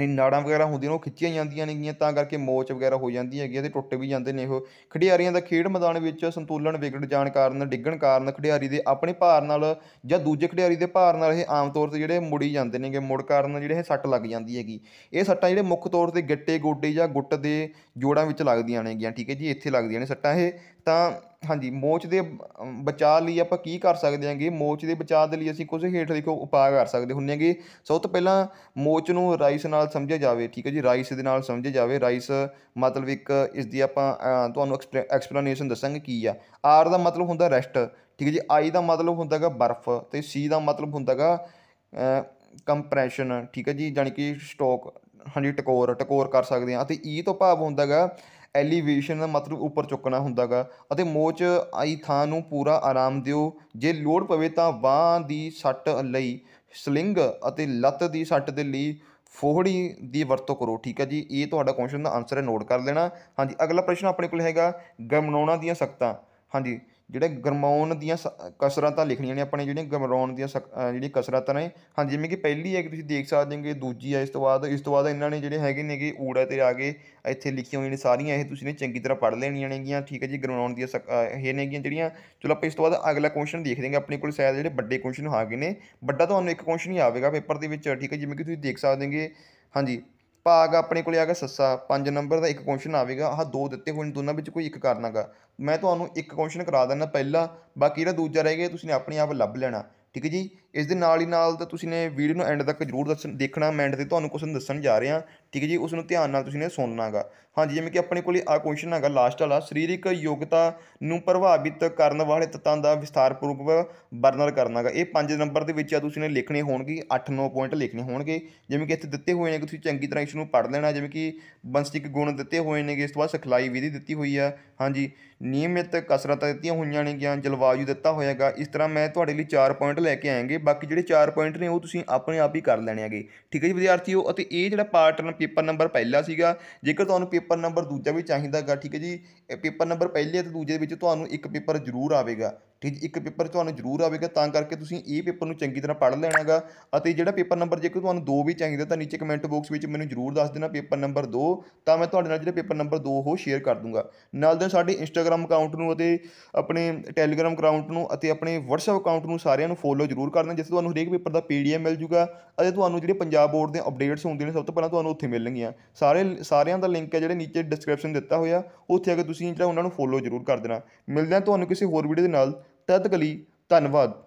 ਇਹ ਨਾੜਾਂ ਵਗੈਰਾ ਹੁੰਦੀਆਂ ਉਹ ਖਿੱਚੀਆਂ ਜਾਂਦੀਆਂ ਨੇਗੀਆਂ ਤਾਂ ਕਰਕੇ ਮੋਚ ਵਗੈਰਾ ਹੋ ਜਾਂਦੀ ਹੈਗੀ ਤੇ ਟੁੱਟ ਵੀ ਜਾਂਦੇ ਨੇ ਉਹ ਖਿਡਾਰੀਆਂ ਦਾ ਖੇਡ ਮੈਦਾਨ ਵਿੱਚ ਸੰਤੁਲਨ ਵਿਗੜ ਜਾਣ ਕਾਰਨ ਡਿੱਗਣ ਕਾਰਨ ਖਿਡਾਰੀ ਦੇ ਆਪਣੇ ਭਾਰ ਨਾਲ ਜਾਂ ਦੂਜੇ ਖਿਡਾਰੀ ਦੇ ਭਾਰ ਨਾਲ ਇਹ ਆਮ ਤੌਰ ਤੇ ਜਿਹੜੇ ਮੁੜੀ ਜਾਂਦੇ ਨੇਗੇ ਮੁੜ ਕਾਰਨ ਜਿਹੜੇ ਇਹ ਸੱਟ ਲੱਗ ਜਾਂਦੀ ਹੈਗੀ ਇਹ ਸੱਟਾਂ ਜਿਹੜੇ ਮੁੱਖ ਤੌਰ ਤੇ ਗਿੱਟੇ ਗੋਡੇ ਜਾਂ ਗੁੱਟ ਦੇ ਜੋੜਾਂ ਵਿੱਚ ਲੱਗਦੀਆਂ ਨੇਗੀਆਂ ਠੀਕ ਹੈ ਜੀ ਇੱਥੇ ਲੱਗਦੀਆਂ ਨੇ ਸੱਟਾਂ ਇਹ ਤਾਂ ਹਾਂਜੀ ਮੋਚ ਦੇ ਬਚਾਅ ਲਈ ਆਪਾਂ ਕੀ ਕਰ ਸਕਦੇ ਹਾਂਗੇ ਮੋਚ ਦੇ ਬਚਾਅ ਦੇ ਲਈ ਅਸੀਂ ਕੁਝ ਹੇਠ ਲਿਖੋ ਉਪਾਅ ਕਰ ਸਕਦੇ ਹੁੰਨੇ ਹਾਂਗੇ ਸਭ ਤੋਂ ਪਹਿਲਾਂ ਮੋਚ ਨੂੰ ਰਾਈਸ ਨਾਲ ਸਮਝਿਆ ਜਾਵੇ ਠੀਕ ਹੈ ਜੀ ਰਾਈਸ ਦੇ ਨਾਲ ਸਮਝਿਆ ਜਾਵੇ ਰਾਈਸ ਮਤਲਬ ਇੱਕ ਇਸ ਦੀ ਆਪਾਂ ਤੁਹਾਨੂੰ ਐਕਸਪਲੇਨੇਸ਼ਨ ਦੱਸਾਂਗੇ ਕੀ ਆ ਆਰ ਦਾ ਮਤਲਬ ਹੁੰਦਾ ਰੈਸਟ ਠੀਕ ਹੈ ਜੀ ਆਈ ਦਾ ਮਤਲਬ ਹੁੰਦਾਗਾ ਬਰਫ਼ ਤੇ ਸੀ ਦਾ ਮਤਲਬ ਹੁੰਦਾਗਾ ਕੰਪਰੈਸ਼ਨ ਠੀਕ ਹੈ ਜੀ ਯਾਨੀ ਕਿ ਸਟਾਕ ਹਾਂਜੀ ਟਕੋਰ ਟਕੋਰ ਕਰ ਸਕਦੇ ਆ ਅਤੇ ਈ ਤੋਂ ਭਾਵ ਹੁੰਦਾਗਾ ਐਲੀਵੇਸ਼ਨ ਦਾ ਮਤਲਬ ਉੱਪਰ ਚੁੱਕਣਾ ਹੁੰਦਾ ਹੈਗਾ ਅਤੇ ਮੋਚ ਆਈ ਥਾਂ ਨੂੰ ਪੂਰਾ ਆਰਾਮ ਦਿਓ ਜੇ ਲੋੜ ਪਵੇ ਤਾਂ ਬਾਹ ਦੀ ਸੱਟ ਲਈ ਸਲਿੰਗ ਅਤੇ ਲੱਤ ਦੀ ਸੱਟ ਦੇ ਲਈ ਫੋਹੜੀ ਦੀ ਵਰਤੋਂ ਕਰੋ ਠੀਕ ਹੈ ਜੀ ਇਹ ਤੁਹਾਡਾ ਕੁਐਸਚਨ ਦਾ ਆਨਸਰ ਹੈ ਨੋਟ ਕਰ ਲੈਣਾ ਹਾਂਜੀ ਅਗਲਾ ਪ੍ਰਸ਼ਨ ਆਪਣੇ ਕੋਲ ਹੈਗਾ ਗਮਨਾਉਣਾ ਦੀਆਂ ਸਖਤਾਂ ਹਾਂਜੀ ਜਿਹੜੇ ਗਰਮਾਉਣ ਦੀਆਂ ਕਸਰਤਾਂ ਲਿਖਣੀਆਂ ਨੇ ਆਪਣੇ ਜਿਹੜੀਆਂ ਗਰਮਾਉਣ ਦੀਆਂ ਜਿਹੜੀ ਕਸਰਤਾਂ ਨੇ ਹਾਂ ਜਿਵੇਂ ਕਿ ਪਹਿਲੀ ਹੈ ਕਿ ਤੁਸੀਂ ਦੇਖ ਸਕਦੇ ਹੋ ਕਿ ਦੂਜੀ ਹੈ ਇਸ ਤੋਂ ਬਾਅਦ ਇਸ ਤੋਂ ਬਾਅਦ ਇਹਨਾਂ ਨੇ ਜਿਹੜੇ ਹੈਗੇ ਨੇ ਕਿ ਊੜਾ ਤੇ ਆ ਕੇ ਇੱਥੇ ਲਿਖੀਆਂ ਹੋਈਆਂ ਨੇ ਸਾਰੀਆਂ ਇਹ ਤੁਸੀਂ ਨੇ ਚੰਗੀ ਤਰ੍ਹਾਂ ਪੜ੍ਹ ਲੈਣੀਆਂ ਨੇਗੀਆਂ ਠੀਕ ਹੈ ਜੀ ਗਰਮਾਉਣ ਦੀਆਂ ਇਹ ਨੇਗੀਆਂ ਜਿਹੜੀਆਂ ਚਲੋ ਆਪਾਂ ਇਸ ਤੋਂ ਬਾਅਦ ਅਗਲਾ ਕੁਐਸਚਨ ਦੇਖ ਲਵਾਂਗੇ ਆਪਣੇ ਕੋਲ ਸ਼ਾਇਦ ਜਿਹੜੇ ਵੱਡੇ ਕੁਐਸਚਨ ਆ ਗਏ ਨੇ ਵੱਡਾ ਤੁਹਾਨੂੰ ਇੱਕ ਕੁਐਸਚਨ ਹੀ ਆਵੇਗਾ ਪੇਪਰ ਦੇ ਵਿੱਚ ਠੀਕ ਹੈ ਜਿਵੇਂ ਕਿ ਤੁਸੀਂ ਦੇਖ ਸਕਦੇ ਹੋਗੇ ਹਾਂਜੀ ਭਾਗ ਆਪਣੇ ਕੋਲੇ ਆ ਗਿਆ ਸੱਸਾ 5 ਨੰਬਰ ਦਾ ਇੱਕ ਕੁਐਸਚਨ ਆਵੇਗਾ ਆਹ ਦੋ ਦਿੱਤੇ ਹੋਏ ਨੇ ਦੋਨਾਂ ਵਿੱਚ ਕੋਈ ਇੱਕ ਕਰਨਾਗਾ ਮੈਂ ਤੁਹਾਨੂੰ ਇੱਕ ਕੁਐਸਚਨ ਕਰਾ ਦਿੰਦਾ ਪਹਿਲਾ ਬਾਕੀ ਜਿਹੜਾ ਦੂਜਾ ਰਹਿ ਗਿਆ ਤੁਸੀਂ ਨੇ ਆਪਣੇ ਆਪ ਲੱਭ ਲੈਣਾ ਠੀਕ ਹੈ ਜੀ ਇਸ ਦੇ ਨਾਲ ਹੀ ਨਾਲ ਤਾਂ ਤੁਸੀਂ ਨੇ ਵੀਡੀਓ ਨੂੰ ਐਂਡ ਤੱਕ ਜ਼ਰੂਰ ਦੱਸਣ ਦੇਖਣਾ ਮੈਂ ਐਂਡ ਤੇ ਤੁਹਾਨੂੰ ਕੁਝ ਦੱਸਣ ਜਾ ਰਿਹਾ ਠੀਕ ਹੈ ਜੀ ਉਸ ਨੂੰ ਧਿਆਨ ਨਾਲ ਤੁਸੀਂ ਨੇ ਸੁਣਨਾਗਾ ਹਾਂਜੀ ਜਿਵੇਂ ਕਿ ਆਪਣੇ ਕੋਲ ਆ ਕੁਐਸਚਨ ਹੈਗਾ ਲਾਸਟ ਵਾਲਾ ਸਰੀਰਕ ਯੋਗਤਾ ਨੂੰ ਪ੍ਰਭਾਵਿਤ ਕਰਨ ਵਾਲੇ ਤੱਤਾਂ ਦਾ ਵਿਸਥਾਰਪੂਰਵਕ ਵਰਣਨ ਕਰਨਾਗਾ ਇਹ 5 ਨੰਬਰ ਦੇ ਵਿੱਚ ਆ ਤੁਸੀਂ ਨੇ ਲਿਖਣੇ ਹੋਣਗੇ 8-9 ਪੁਆਇੰਟ ਲਿਖਣੇ ਹੋਣਗੇ ਜਿਵੇਂ ਕਿ ਇੱਥੇ ਦਿੱਤੇ ਹੋਏ ਨੇ ਕਿ ਤੁਸੀਂ ਚੰਗੀ ਤਰ੍ਹਾਂ ਇਸ ਨੂੰ ਪੜ੍ਹ ਲੈਣਾ ਜਿਵੇਂ ਕਿ ਬੰਸਟਿਕ ਗੁਣ ਦਿੱਤੇ ਹੋਏ ਨੇ ਇਸ ਤੋਂ ਬਾਅਦ ਸਖਲਾਈ ਵਿਧੀ ਦਿੱਤੀ ਹੋਈ ਆ ਹਾਂਜੀ ਨਿਯਮਿਤ ਕਸਰਤਾਂ ਦਿੱਤੀਆਂ ਹੋਈਆਂ ਨੇ ਗਿਆ ਜਲਵਾਯੂ ਦਿੱਤਾ ਹੋਇਆਗਾ ਇਸ ਤਰ੍ਹਾਂ ਮੈਂ ਤੁਹਾਡੇ ਲਈ 4 ਪੁਆਇੰਟ ਲੈ ਕੇ ਆਏਗੇ ਬਾਕੀ ਜਿਹੜੇ 4 ਪੁਆਇੰਟ ਨੇ ਉਹ ਤੁਸੀਂ ਆਪਣੇ ਆਪ ਹੀ ਕਰ ਲੈਣੇ ਹੈਗੇ ਠੀਕ ਹੈ ਜੀ ਵਿਦਿਆਰਥੀਓ ਅਤੇ ਇਹ ਜਿਹੜਾ ਪਾਟਰਨ ਪੇਪਰ ਨੰਬਰ ਪਹਿਲਾ ਸੀਗਾ ਜੇਕਰ ਤੁਹਾਨੂੰ ਪੇਪਰ ਨੰਬਰ ਦੂਜਾ ਵੀ ਚਾਹੀਦਾਗਾ ਠੀਕ ਹੈ ਜੀ ਪੇਪਰ ਨੰਬਰ ਪਹਿਲੇ ਤੇ ਦੂਜੇ ਦੇ ਵਿੱਚ ਤੁਹਾਨੂੰ ਇੱਕ ਪੇਪਰ ਜ਼ਰੂਰ ਆਵੇਗਾ ਠੀਕ ਇੱਕ ਪੇਪਰ ਤੁਹਾਨੂੰ ਜ਼ਰੂਰ ਆਵੇਗਾ ਤਾਂ ਕਰਕੇ ਤੁਸੀਂ ਇਹ ਪੇਪਰ ਨੂੰ ਚੰਗੀ ਤਰ੍ਹਾਂ ਪੜ੍ਹ ਲੈਣਾਗਾ ਅਤੇ ਜਿਹੜਾ ਪੇਪਰ ਨੰਬਰ ਜੇਕਰ ਤੁਹਾਨੂੰ 2 ਵੀ ਚਾਹੀਦਾ ਤਾਂ ਨੀਚੇ ਕਮੈਂਟ ਬਾਕਸ ਵਿੱਚ ਮੈਨੂੰ ਜ਼ਰੂਰ ਦੱਸ ਦੇਣਾ ਪੇਪਰ ਨੰਬਰ 2 ਤਾਂ ਮੈਂ ਤੁਹਾਡੇ ਨਾਲ ਜਿਹੜਾ ਪੇਪਰ ਨੰਬਰ 2 ਉਹ ਸ਼ੇਅਰ ਕਰ ਦੂੰਗਾ ਨਾਲ ਦੇ ਸਾਡੇ ਇੰਸਟਾਗ੍ਰam ਅਕਾਊਂਟ ਨੂੰ ਅਤੇ ਆਪਣੇ ਟੈਲੀਗ੍ਰam ਅਕਾਊਂਟ ਨੂੰ ਅਤੇ ਆਪਣੇ WhatsApp ਅਕਾਊਂਟ ਨੂੰ ਸਾਰਿਆਂ ਨੂੰ ਫੋਲੋ ਜ਼ਰੂਰ ਕਰ ਦੇਣਾ ਜਿਸ ਤੁਹਾਨੂੰ ਹਰੇਕ ਪੇਪਰ ਦਾ ਪੀਡੀਐਫ ਮਿਲ ਜੂਗਾ ਅਤੇ ਤੁਹਾਨੂੰ ਜਿਹੜੇ ਪੰਜਾਬ ਬੋਰਡ ਦੇ ਅਪਡੇਟਸ ਹੁੰਦੇ ਨੇ ਸਭ ਤੋਂ ਪਹਿਲਾਂ ਤੁਹਾਨੂੰ ਉੱਥੇ ਮਿਲਣਗੀਆਂ ਸਾਰੇ ਸਾਰਿਆਂ ਦਾ ਲਿੰਕ ਹੈ ਜਿਹੜੇ ਨੀਚੇ ਡਿਸਕ੍ਰਿਪਸ਼ਨ ਦਿੱਤਾ ਹੋਇਆ ਉੱਥੇ ਆ ਕੇ ਤੁਸੀਂ ਜਿਹੜਾ ਉਹਨਾਂ ਨੂੰ ਫੋਲੋ ਜ਼ਰੂਰ ਕਰ ਦੇਣਾ ਮਿਲਦੇ ਹਾਂ ਤੁਹਾਨੂੰ ਕਿਸੇ ਹੋਰ ਵੀਡੀਓ ਦੇ ਨਾਲ ਤਦ ਕਲੀ ਧੰਨਵਾਦ